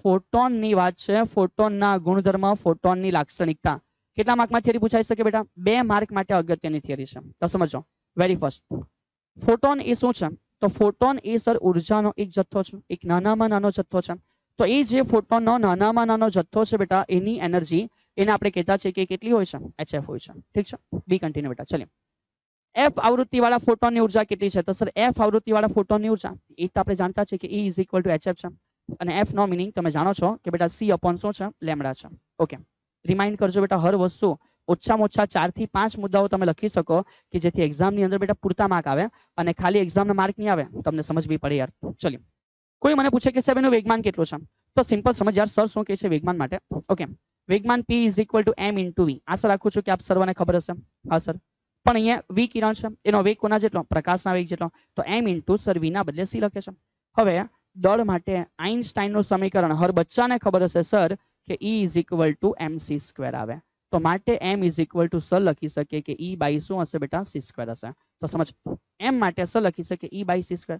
ફોટોન ની વાત છે ફોટોન ના ગુણધર્મો ફોટોન ની લાક્ષણિકતા કેટલા માર્ક માં થિયરી પૂછાઈ શકે બેટા 2 માર્ક માટે અગત્યની થિયરી છે તો સમજો વેરી ફર્સ્ટ ફોટોન એ સૂચન તો ફોટોન એ સર ઊર્જાનો એક જથ્થો છે એક નાનામાં નાનો જથ્થો છે તો એ જે ફોટોન ના નાનામાં નાનો જથ્થો છે બેટા એની એનર્જી એને આપણે કહેતા છે કે કેટલી હોય છે hf હોય છે ઠીક છે બી કન્ટીન્યુ બેટા ચાલ એમ આવૃત્તિ વાળા ફોટોનની ઊર્જા કેટલી છે તો સર f આવૃત્તિ વાળા ફોટોનની ઊર્જા એ તો આપણે જાણતા છે કે e = hf છે અને f નો मीनिंग તમે જાણો છો કે બેટા c / છે લેમડા છે ઓકે રીમાઇન્ડ કરજો બેટા હર વસ્તુ ઉત્સાહ ઉત્સાહ 4 થી 5 મુદ્દાઓ તમે લખી શકો કે જેથી એક્ઝામ ની અંદર બેટા પૂરતા માક આવે અને ખાલી એક્ઝામ માં માર્ક ન આવે તમને સમજ ભી પડી યાર ચલિય કોઈ મને પૂછે કે સર એનો વેગમાન કેટલો છે તો સિમ્પલ સમજ યાર સર શું કહે છે વેગમાન માટે ઓકે વેગમાન p = m * v આસા રાખો છો કે આપ સૌને ખબર હશે હા સર પણ અહીંયા v કિરણ છે એનો વેગ કોના જેટલો પ્રકાશ ના વેગ જેટલો તો m * સર v ના બદલે c લખે છે હવે દળ માટે આઈન્સ્ટાઈન નું સમીકરણ هر બચ્ચાને ખબર હશે સર કે e = mc² આવે તો માટે m = 6 લખી શકે કે e / શું હશે બેટા c² હશે તો સમજો m માટે 6 લખી શકે e / c²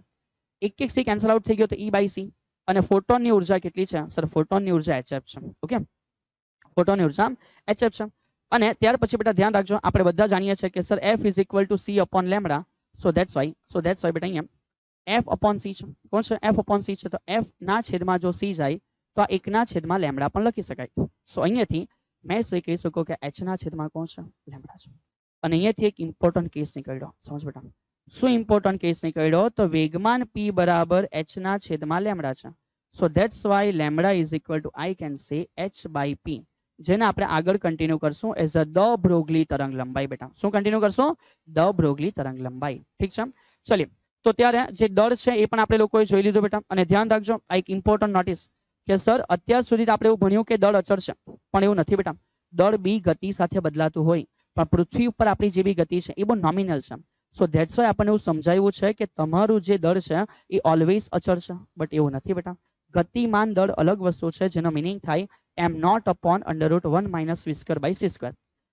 1 1 થી કેન્સલ આઉટ થઈ ગયો તો e / c અને ફોટોન ની ઊર્જા કેટલી છે સર ફોટોન ની ઊર્જા h છે ઓકે ફોટોન ની ઊર્જા h છે અને ત્યાર પછી બેટા ધ્યાન રાખજો આપણે બધા જાણીએ છીએ કે sir f = c / λ so that's why so that's why બેટા m f / c કોણ છે f / c છે તો f ના છેદ માં જો c જાય તો 1 / λ પણ લખી શકાય સો અહીંથી મે સે કહી શકું કે h ના છેદમાં કોણ છે લેમડા છે અને અહીંયાથી એક ઇમ્પોર્ટન્ટ કેસ નીકળ્યો સમજી બેટા સો ઇમ્પોર્ટન્ટ કેસ નીકળ્યો તો વેગમાન p બરાબર h ના છેદમાં લેમડા છે so that's why lambda is equal to I can say h / p જેના આપણે આગળ કન્ટિન્યુ કરશું એઝ ધ ડબ્રોગલી તરંગ લંબાઈ બેટા શું કન્ટિન્યુ કરશું ડબ્રોગલી તરંગ લંબાઈ ઠીક છે ચાલીએ તો ત્યારે જે ડળ છે એ પણ આપણે લોકોએ જોઈ લીધું બેટા અને ધ્યાન રાખજો આ એક ઇમ્પોર્ટન્ટ નોટિસ કે સર અત્યાર સુધી તમે એવું ભણ્યો કે દળ અચળ છે પણ એવું નથી બેટા દળ બી ગતિ સાથે બદલાતું હોય પણ પૃથ્વી ઉપર આપણી જે ગતિ છે એ binomial sum so that's why આપણે એવું સમજાવ્યું છે કે તમારું જે દળ છે એ ઓલવેઝ અચળ છે બટ એવું નથી બેટા ગતિમાન દળ અલગ વસ્તુ છે જેનો मीनिंग થાય m not અપન under root 1 - v2 / c2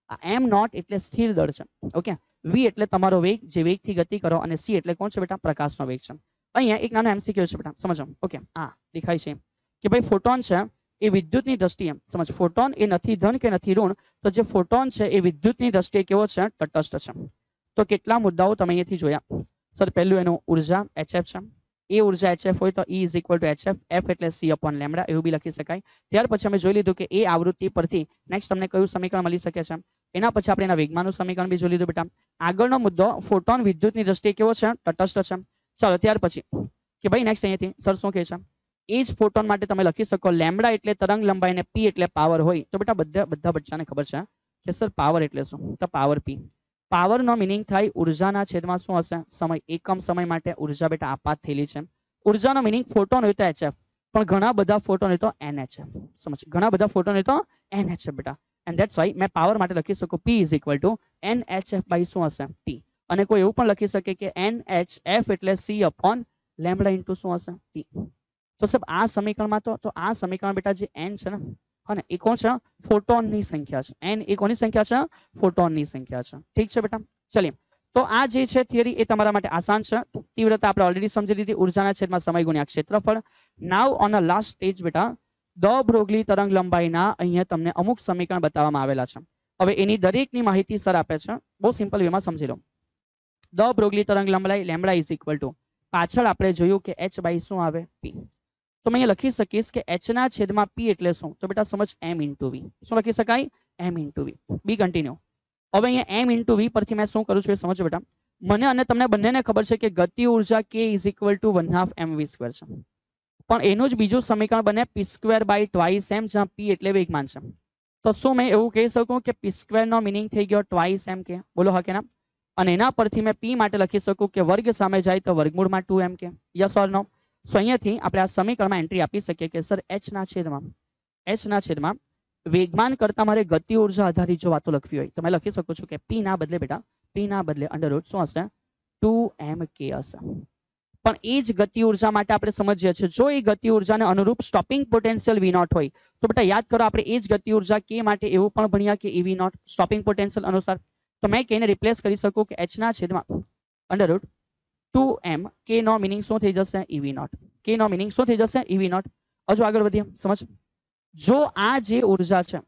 આ m નોટ એટલે સ્થિર દળ છે ઓકે v એટલે તમારો વેગ જે વેગથી ગતિ કરો અને c એટલે કોણ છે બેટા પ્રકાશનો વેગ છે અહીંયા એક નાનો एमसीक्यू છે બેટા સમજી જાવ ઓકે હા દેખાય છે કે ભાઈ ફોટોન છે એ વિદ્યુતની દ્રષ્ટિએ સમજો ફોટોન એ નથી ધન કે નથી ઋણ તો જે ફોટોન છે એ વિદ્યુતની દ્રષ્ટિએ કેવો છે તટસ્થ છે તો કેટલા મુદ્દાઓ તમે અહીંયાથી જોયા સર પહેલું એનું ઊર્જા hf છે એ ઊર્જા hf હોય તો e = hf f એટલે c / લેમ્ડા એવું બી લખી શકાય ત્યાર પછી અમે જોઈ લીધું કે એ આવૃત્તિ પરથી નેક્સ્ટ તમને કયું સમીકરણ મળી શકે છે એના પછી આપણે એનું વેગમાનનું સમીકરણ બી જોઈ લીધું બેટા આગળનો મુદ્દો ફોટોન વિદ્યુતની દ્રષ્ટિએ કેવો છે તટસ્થ છે ચાલ અત્યાર પછી કે ભાઈ નેક્સ્ટ અહીંયાથી સર શું કહે છે એજ ફોટોન માટે તમે લખી શકો લેમ્ડા એટલે તરંગ લંબાઈ ને પી એટલે પાવર હોય તો બેટા બધા બધા બચ્ચાને ખબર છે કે સર પાવર એટલે શું તો પાવર પી પાવર નો मीनिंग થાય ઊર્જાના છેદમાં શું હશે સમય એકમ સમય માટે ઊર્જા બેટા આપાત થેલી છે ઊર્જા નો मीनिंग ફોટોન હોય તો એ છે પણ ઘણા બધા ફોટોન હોય તો n h છે સમજી ઘણા બધા ફોટોન હોય તો n h છે બેટા એન્ડ ધેટ્સ વાય મે પાવર માટે લખી શકો p = n h f / શું હશે t અને કોઈ એવું પણ લખી શકે કે n h f એટલે c / લેમ્ડા * શું હશે t તો સબ આ સમીકરણમાં તો તો આ સમીકરણ બેટા જે n છે ને અને એ કોણ છે ફોટોન ની સંખ્યા છે n એ કોની સંખ્યા છે ફોટોન ની સંખ્યા છે ઠીક છે બેટા ચાલીએ તો આ જે છે થિયરી એ તમારા માટે આસાણ છે તીવ્રતા આપણે ઓલરેડી સમજી દીધી ઊર્જાના છેદમાં સમય ગુણ્યા ક્ષેત્રફળ now on a last stage બેટા ડબ્રોગલી તરંગ લંબાઈ ના અહીંયા તમને અમુક સમીકરણ બતાવવામાં આવેલ છે હવે એની દરેકની માહિતી સર આપે છે બહુ સિમ્પલ વેમાં સમજી લો ડબ્રોગલી તરંગ લંબાઈ લેમ્ડા = પાછળ આપણે જોયું કે h બાય શું આવે p મે લખી સકીસ કે h ના છેદ માં p એટલે શું તો બેટા સમજો m * v શું લખી શકાય m * v b કન્ટિન્યુ હવે અહીંયા m * v પરથી મે શું કરું છું એ સમજો બેટા મને અને તમને બંનેને ખબર છે કે ગતિ ઊર્જા k = 1/2 mv² છે પણ એનું જ બીજું સમીકરણ બને p² / 2m = p એટલે વેગમાન છે તો શું મે એવું કહી શકું કે p² નો मीनिंग થઈ ગયો 2m કે બોલો હા કે ના અને એના પરથી મે p માટે લખી શકું કે વર્ગ સામે જાય તો વર્ગમૂળમાં 2m કે યસ ઓર નો તો અહીંયાથી આપણે આ સમીકરણમાં એન્ટ્રી આપી સકીએ કે સર h ના છેદમાં h ના છેદમાં વેગમાન કરતા મારે ગતિ ઊર્જા આધારિત જો વાતો લખવી હોય તમે લખી શકો છો કે p ના બદલે બેટા p ના બદલે √ શું હશે 2mk આસા પણ એ જ ગતિ ઊર્જા માટે આપણે સમજ્યા છે જો એ ગતિ ઊર્જાને અનુરૂપ સ્ટોપિંગ પોટેન્શિયલ v0 હોય તો બેટા યાદ કરો આપણે એ જ ગતિ ઊર્જા k માટે એવું પણ ભણ્યા કે ev0 સ્ટોપિંગ પોટેન્શિયલ અનુસાર તો મેં કહીને રિપ્લેસ કરી શકું કે h ના છેદમાં √ 2m k નો मीनिंग શું થઈ જશે ev not k નો मीनिंग શું થઈ જશે ev not અજો આગળ વધીએ સમજો જો આ જે ઊર્જા છે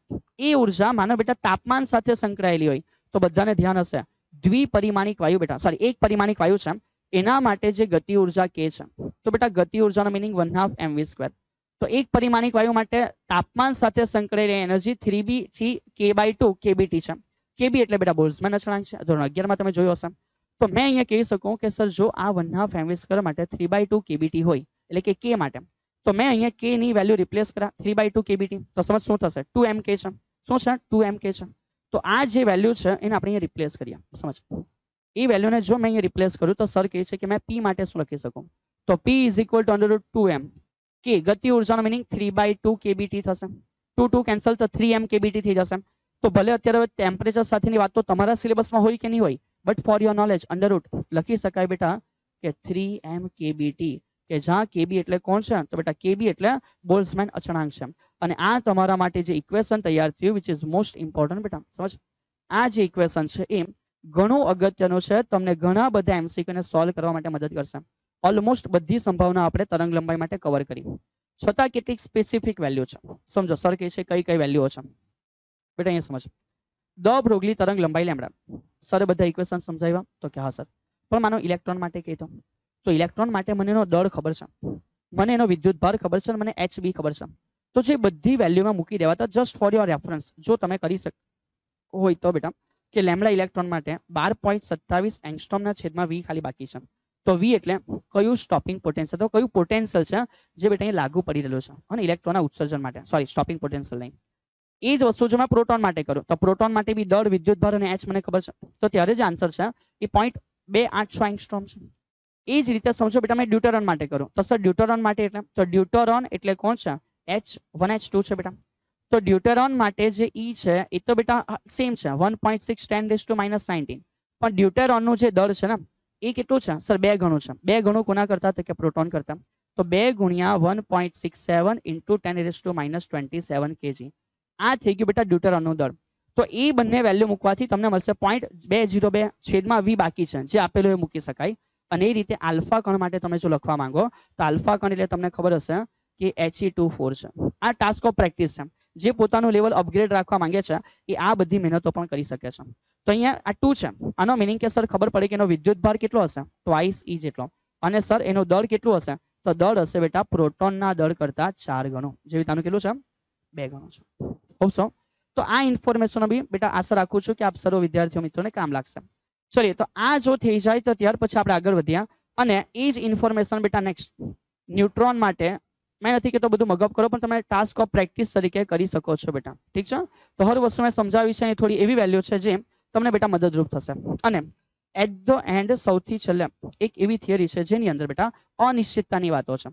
એ ઊર્જા માનવ બેટા તાપમાન સાથે સંકળાયેલી હોય તો બધાને ધ્યાન હશે દ્વિપરિમાણિક વાયુ બેટા સોરી એકપરિમાણિક વાયુ છે એના માટે જે ગતિ ઊર્જા કે છે તો બેટા ગતિ ઊર્જાનો मीनिंग 1/2 mv² તો એકપરિમાણિક વાયુ માટે તાપમાન સાથે સંકળાયેલી એનર્જી 3b 3k/2 kbt છે kb એટલે બેટા બોલ્ઝમેન અચળાંક છે અજો 11 માં તમે જોયો હશે તો મેં અહીંયા કેહી શકું કે સર જો આ વન ના ફેમિલર સ્કેલ માટે 3/2 KBT હોય એટલે કે K માટે તો મેં અહીંયા K ની વેલ્યુ રિપ્લેસ કરી 3/2 KBT તો સમજી શું થાશે 2mk છે શું છે 2mk છે તો આ જે વેલ્યુ છે એને આપણે અહીંયા રિપ્લેસ કર્યા સમજો એ વેલ્યુને જો મેં અહીંયા રિપ્લેસ કર્યું તો સર કહે છે કે મેં P માટે શું લખી શકું તો P = √2m K ગતિ ઉર્જા નો मीनिंग 3/2 KBT થશે 2 2 કેન્સલ તો 3mkbt થઈ જશે તો ભલે અત્યારે ટેમ્પરેચર સાથેની વાત તો તમારા સિલેબસ માં હોય કે ન હોય but for your knowledge under root લખી શકાય બેટા કે 3mkbt કે જ્યાં kb એટલે કોણ છે તો બેટા kb એટલે બોલ્ટ્ઝમેન અચળાંક છે અને આ તમારા માટે જે ઇક્વેશન તૈયાર થયું વિચ ઇઝ મોસ્ટ ઇમ્પોર્ટન્ટ બેટા સોચ આ જે ઇક્વેશન છે એ ઘણો અગત્યનો છે તમને ઘણા બધા એમસીક્યુ ને સોલ્વ કરવા માટે મદદ કરશે ઓલમોસ્ટ બધી સંભાવના આપણે તરંગ લંબાઈ માટે કવર કરી છતાં કેટિક સ્પેસિફિક વેલ્યુ છે સમજો સર કહે છે કઈ કઈ વેલ્યુ છે બેટા એ સમજ દો બ્રોગલી તરંગ લંબાઈ લેમ્ડા સਾਰੇ બધા ઇક્વેશન સમજાવ્યા તો કે હા સર પણ માનો ઇલેક્ટ્રોન માટે કે તો તો ઇલેક્ટ્રોન માટે મનેનો દળ ખબર છે મને એનો વિદ્યુતભાર ખબર છે મને hb ખબર છે તો જે બધી વેલ્યુમાં મૂકી દેવા તો જસ્ટ ફોર યોર રેફરન્સ જો તમે કરી શકો હોય તો બેટા કે લેમ્ડા ઇલેક્ટ્રોન માટે 12.27 એંગસ્ટ્રોમ ના છેદમાં v ખાલી બાકી છે તો v એટલે કયું સ્ટોપિંગ પોટેન્શિયલ તો કયું પોટેન્શિયલ છે જે બેટા એ લાગુ પડી રહેલો છે અને ઇલેક્ટ્રોનના ઉત્સર્જન માટે સોરી સ્ટોપિંગ પોટેન્શિયલ નહીં ઈજ વસ્તુ જોમાં પ્રોટોન માટે કરો તો પ્રોટોન માટે બી દળ વિદ્યુતભાર અને H મને ખબર છે તો ત્યારે જ આન્સર છે કે 0.28 એંગસ્ટ્રોમ છે એ જ રીતે સમજો બેટા મેં ડ્યુટરન માટે કરો તો સર ડ્યુટરન માટે એટલે તો ડ્યુટરન એટલે કોણ છે H 1H2 છે બેટા તો ડ્યુટરન માટે જે E છે ઈ તો બેટા સેમ છે 1.6 10^-19 પણ ડ્યુટરન નું જે દળ છે ને એ કેટલું છે સર બે ગણો છે બે ગણો કોના કરતા તો કે પ્રોટોન કરતા તો 2 * 1.67 * 10^-27 kg આ થઈ ગયું બેટા ડ્યુટરનો દર તો એ બन्ने વેલ્યુ મુકવા થી તમને મળશે 0.202 / V બાકી છે જે આપેલું એ મૂકી શકાય અને એ રીતે આલ્ફા કણ માટે તમે શું લખવા માંગો તો આલ્ફા કણ એટલે તમને ખબર હશે કે He24 છે આ ટાસ્ક ઓફ પ્રેક્ટિસ છે જે પોતાનો લેવલ અપગ્રેડ રાખવા માંગે છે કે આ બધી મહેનતો પણ કરી શકે છે તો અહીંયા આ2 છે આનો मीनिंग કે સર ખબર પડે કે એનો વિદ્યુતભાર કેટલો હશે 2e e જેટલો અને સર એનો દળ કેટલો હશે તો દળ હશે બેટા પ્રોટોનના દળ કરતાં 4 ગણો જે તાનુ કેટલો છે બે ગણો છે ખમસા તો આ ઇન્ફોર્મેશન આબી બેટા આશરાખું છું કે આપ સરો વિદ્યાર્થીઓ મિત્રોને કામ લાગશે ચલિયે તો આ જો થઈ જાય તો ત્યાર પછી આપણે આગળ વધ્યા અને ઈઝ ઇન્ફોર્મેશન બેટા નેક્સ્ટ ન્યુટ્રોન માટે મે નથી કે તો બધું મગ અપ કરો પણ તમે ટાસ્ક ઓફ પ્રેક્ટિસ તરીકે કરી શકો છો બેટા ઠીક છે તો હર વર્ષોમાં સમજાવી છે થોડી એવી વેલ્યુ છે જે તમને બેટા મદદરૂપ થશે અને એન્ડ ટુ એન્ડ સૌથી ચલ્યા એક એવી થિયરી છે જેની અંદર બેટા અનિશ્ચિતતાની વાતો છે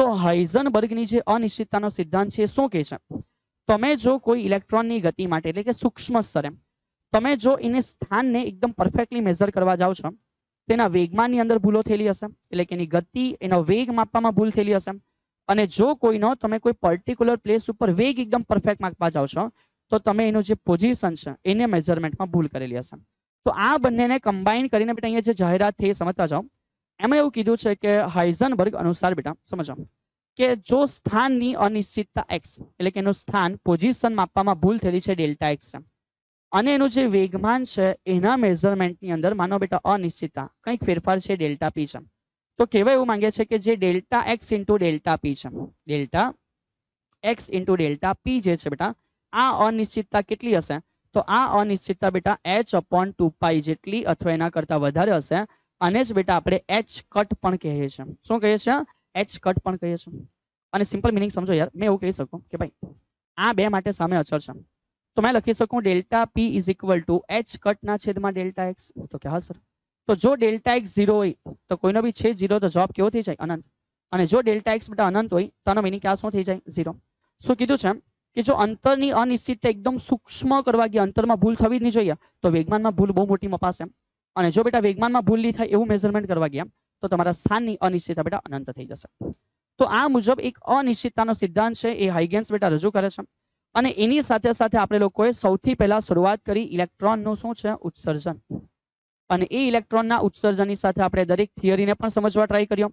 તો હાઇઝનબર્ગની જે અનિશ્ચિતતાનો સિદ્ધાંત છે એ શું કહે છે તમે જો કોઈ ઇલેક્ટ્રોનની ગતિ માટે એટલે કે સૂક્ષ્મ સ્તરે તમે જો એને સ્થાનને એકદમ પરફેક્ટલી મેઝર કરવા જાઓ છો તેના વેગમાનની અંદર ભૂલો થયેલી હશે એટલે કે એની ગતિ એનો વેગ માપવામાં ભૂલ થયેલી હશે અને જો કોઈનો તમે કોઈ પર્ટિક્યુલર પ્લેસ ઉપર વેગ એકદમ પરફેક્ટ માપવા જાઓ છો તો તમે એનું જે પોઝિશન છે એને મેઝરમેન્ટમાં ભૂલ કરેલી હશે તો આ બંનેને કમ્બાઈન કરીને બેટા અહીંયા જે જાહેરાત થઈ સમજતા જાઓ એમણે એવું કીધું છે કે હાઇઝનબર્ગ અનુસાર બેટા સમજાવ કે જો સ્થાનની અનિશ્ચિતતા x એટલે કે એનું સ્થાન પોઝિશન માપવામાં ભૂલ થેલી છે ડેલ્ટા x સમ અને એનું જે વેગમાન છે એના મેઝરમેન્ટ ની અંદર માનો બેટા અનિશ્ચિતતા કઈક ફેરફાર છે ડેલ્ટા p સમ તો કહેવાય એવું માંગે છે કે જે delta x * delta p sum delta x * delta p જે છે બેટા આ અનિશ્ચિતતા કેટલી હશે તો આ અનિશ્ચિતતા બેટા h / 2 पाई જેટલી અથવા એના કરતા વધારે હશે અને જ બેટા આપણે h કટ પણ કહે છે શું કહે છે h кат પણ કહી શકો અને સિમ્પલ મિનિંગ સમજો યાર મેં એવું કહી શકું કે ભાઈ આ બે માટે સામે અછળ છે તો મેં લખી શકું ડેલ્ટા p = h кат ના છેદ માં ડેલ્ટા x તો કે હા સર તો જો ડેલ્ટા x 0 હોય તો કોઈનો ભી છેદ 0 તો જવાબ કેવો થઈ જાય અનંત અને જો ડેલ્ટા x બતા અનંત હોય તોનો મિનિંગ શું થઈ જાય 0 શું કીધું છે કે જો અંતરની અનિશ્ચિતતા एकदम સૂક્ષ્મ કરવા ગયા અંતરમાં ભૂલ થવી ન જોઈએ તો વેગમાનમાં ભૂલ બહુ મોટી મપાશે અને જો બેટા વેગમાનમાં ભૂલલી થાય એવું મેઝરમેન્ટ કરવા ગયા તો તમાર સાની અનિશ્ચિતતા બેટા અનંત થઈ જશે તો આ મુજબ એક અનિશ્ચિતતાનો સિદ્ધાંત છે એ હાઇગેન્સ બેટા રજો કરે છે અને એની સાથે સાથે આપણે લોકોએ સૌથી પહેલા શરૂઆત કરી ઇલેક્ટ્રોન નું શું છે ઉત્સર્જન અને એ ઇલેક્ટ્રોન ના ઉત્સર્જન ની સાથે આપણે દરેક થિયરી ને પણ સમજવા ટ્રાય કર્યો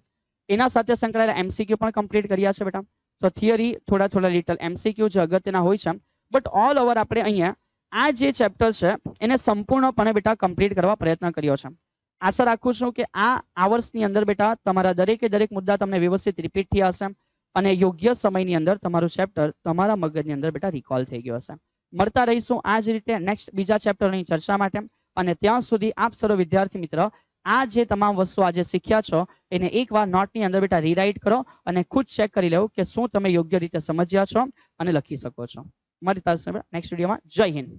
એના સાથે સંકળાયેલ એમસીક્યુ પણ કમ્પલીટ કર્યા છે બેટા સો થિયરી થોડા થોડા લિટલ એમસીક્યુ જ અગત્યના હોય છે બટ ઓલ ઓવર આપણે અહીંયા આ જે ચેપ્ટર્સ છે એને સંપૂર્ણપણે બેટા કમ્પલીટ કરવા પ્રયત્ન કર્યો છે આશા રાખું છું કે આ આ વર્ષની અંદર બેટા તમારા દરેકે દરેક મુદ્દા તમને વ્યવસ્થિત રિપીટ થયા હશે અને યોગ્ય સમયની અંદર તમારું ચેપ્ટર તમારા મગજની અંદર બેટા રિકોલ થઈ ગયો હશે મળતા રહીશું આ જ રીતે નેક્સ્ટ બીજા ચેપ્ટરની ચર્ચા માટે અને ત્યાં સુધી આપ સર્વ વિદ્યાર્થી મિત્ર આ જે તમામ વસ્તુ આજે શીખ્યા છો એને એકવાર નોટની અંદર બેટા રીરાઇટ કરો અને ખુદ ચેક કરી લો કે શું તમે યોગ્ય રીતે સમજ્યા છો અને લખી શકો છો મળતા નેક્સ્ટ વિડીયોમાં જય હિન્દ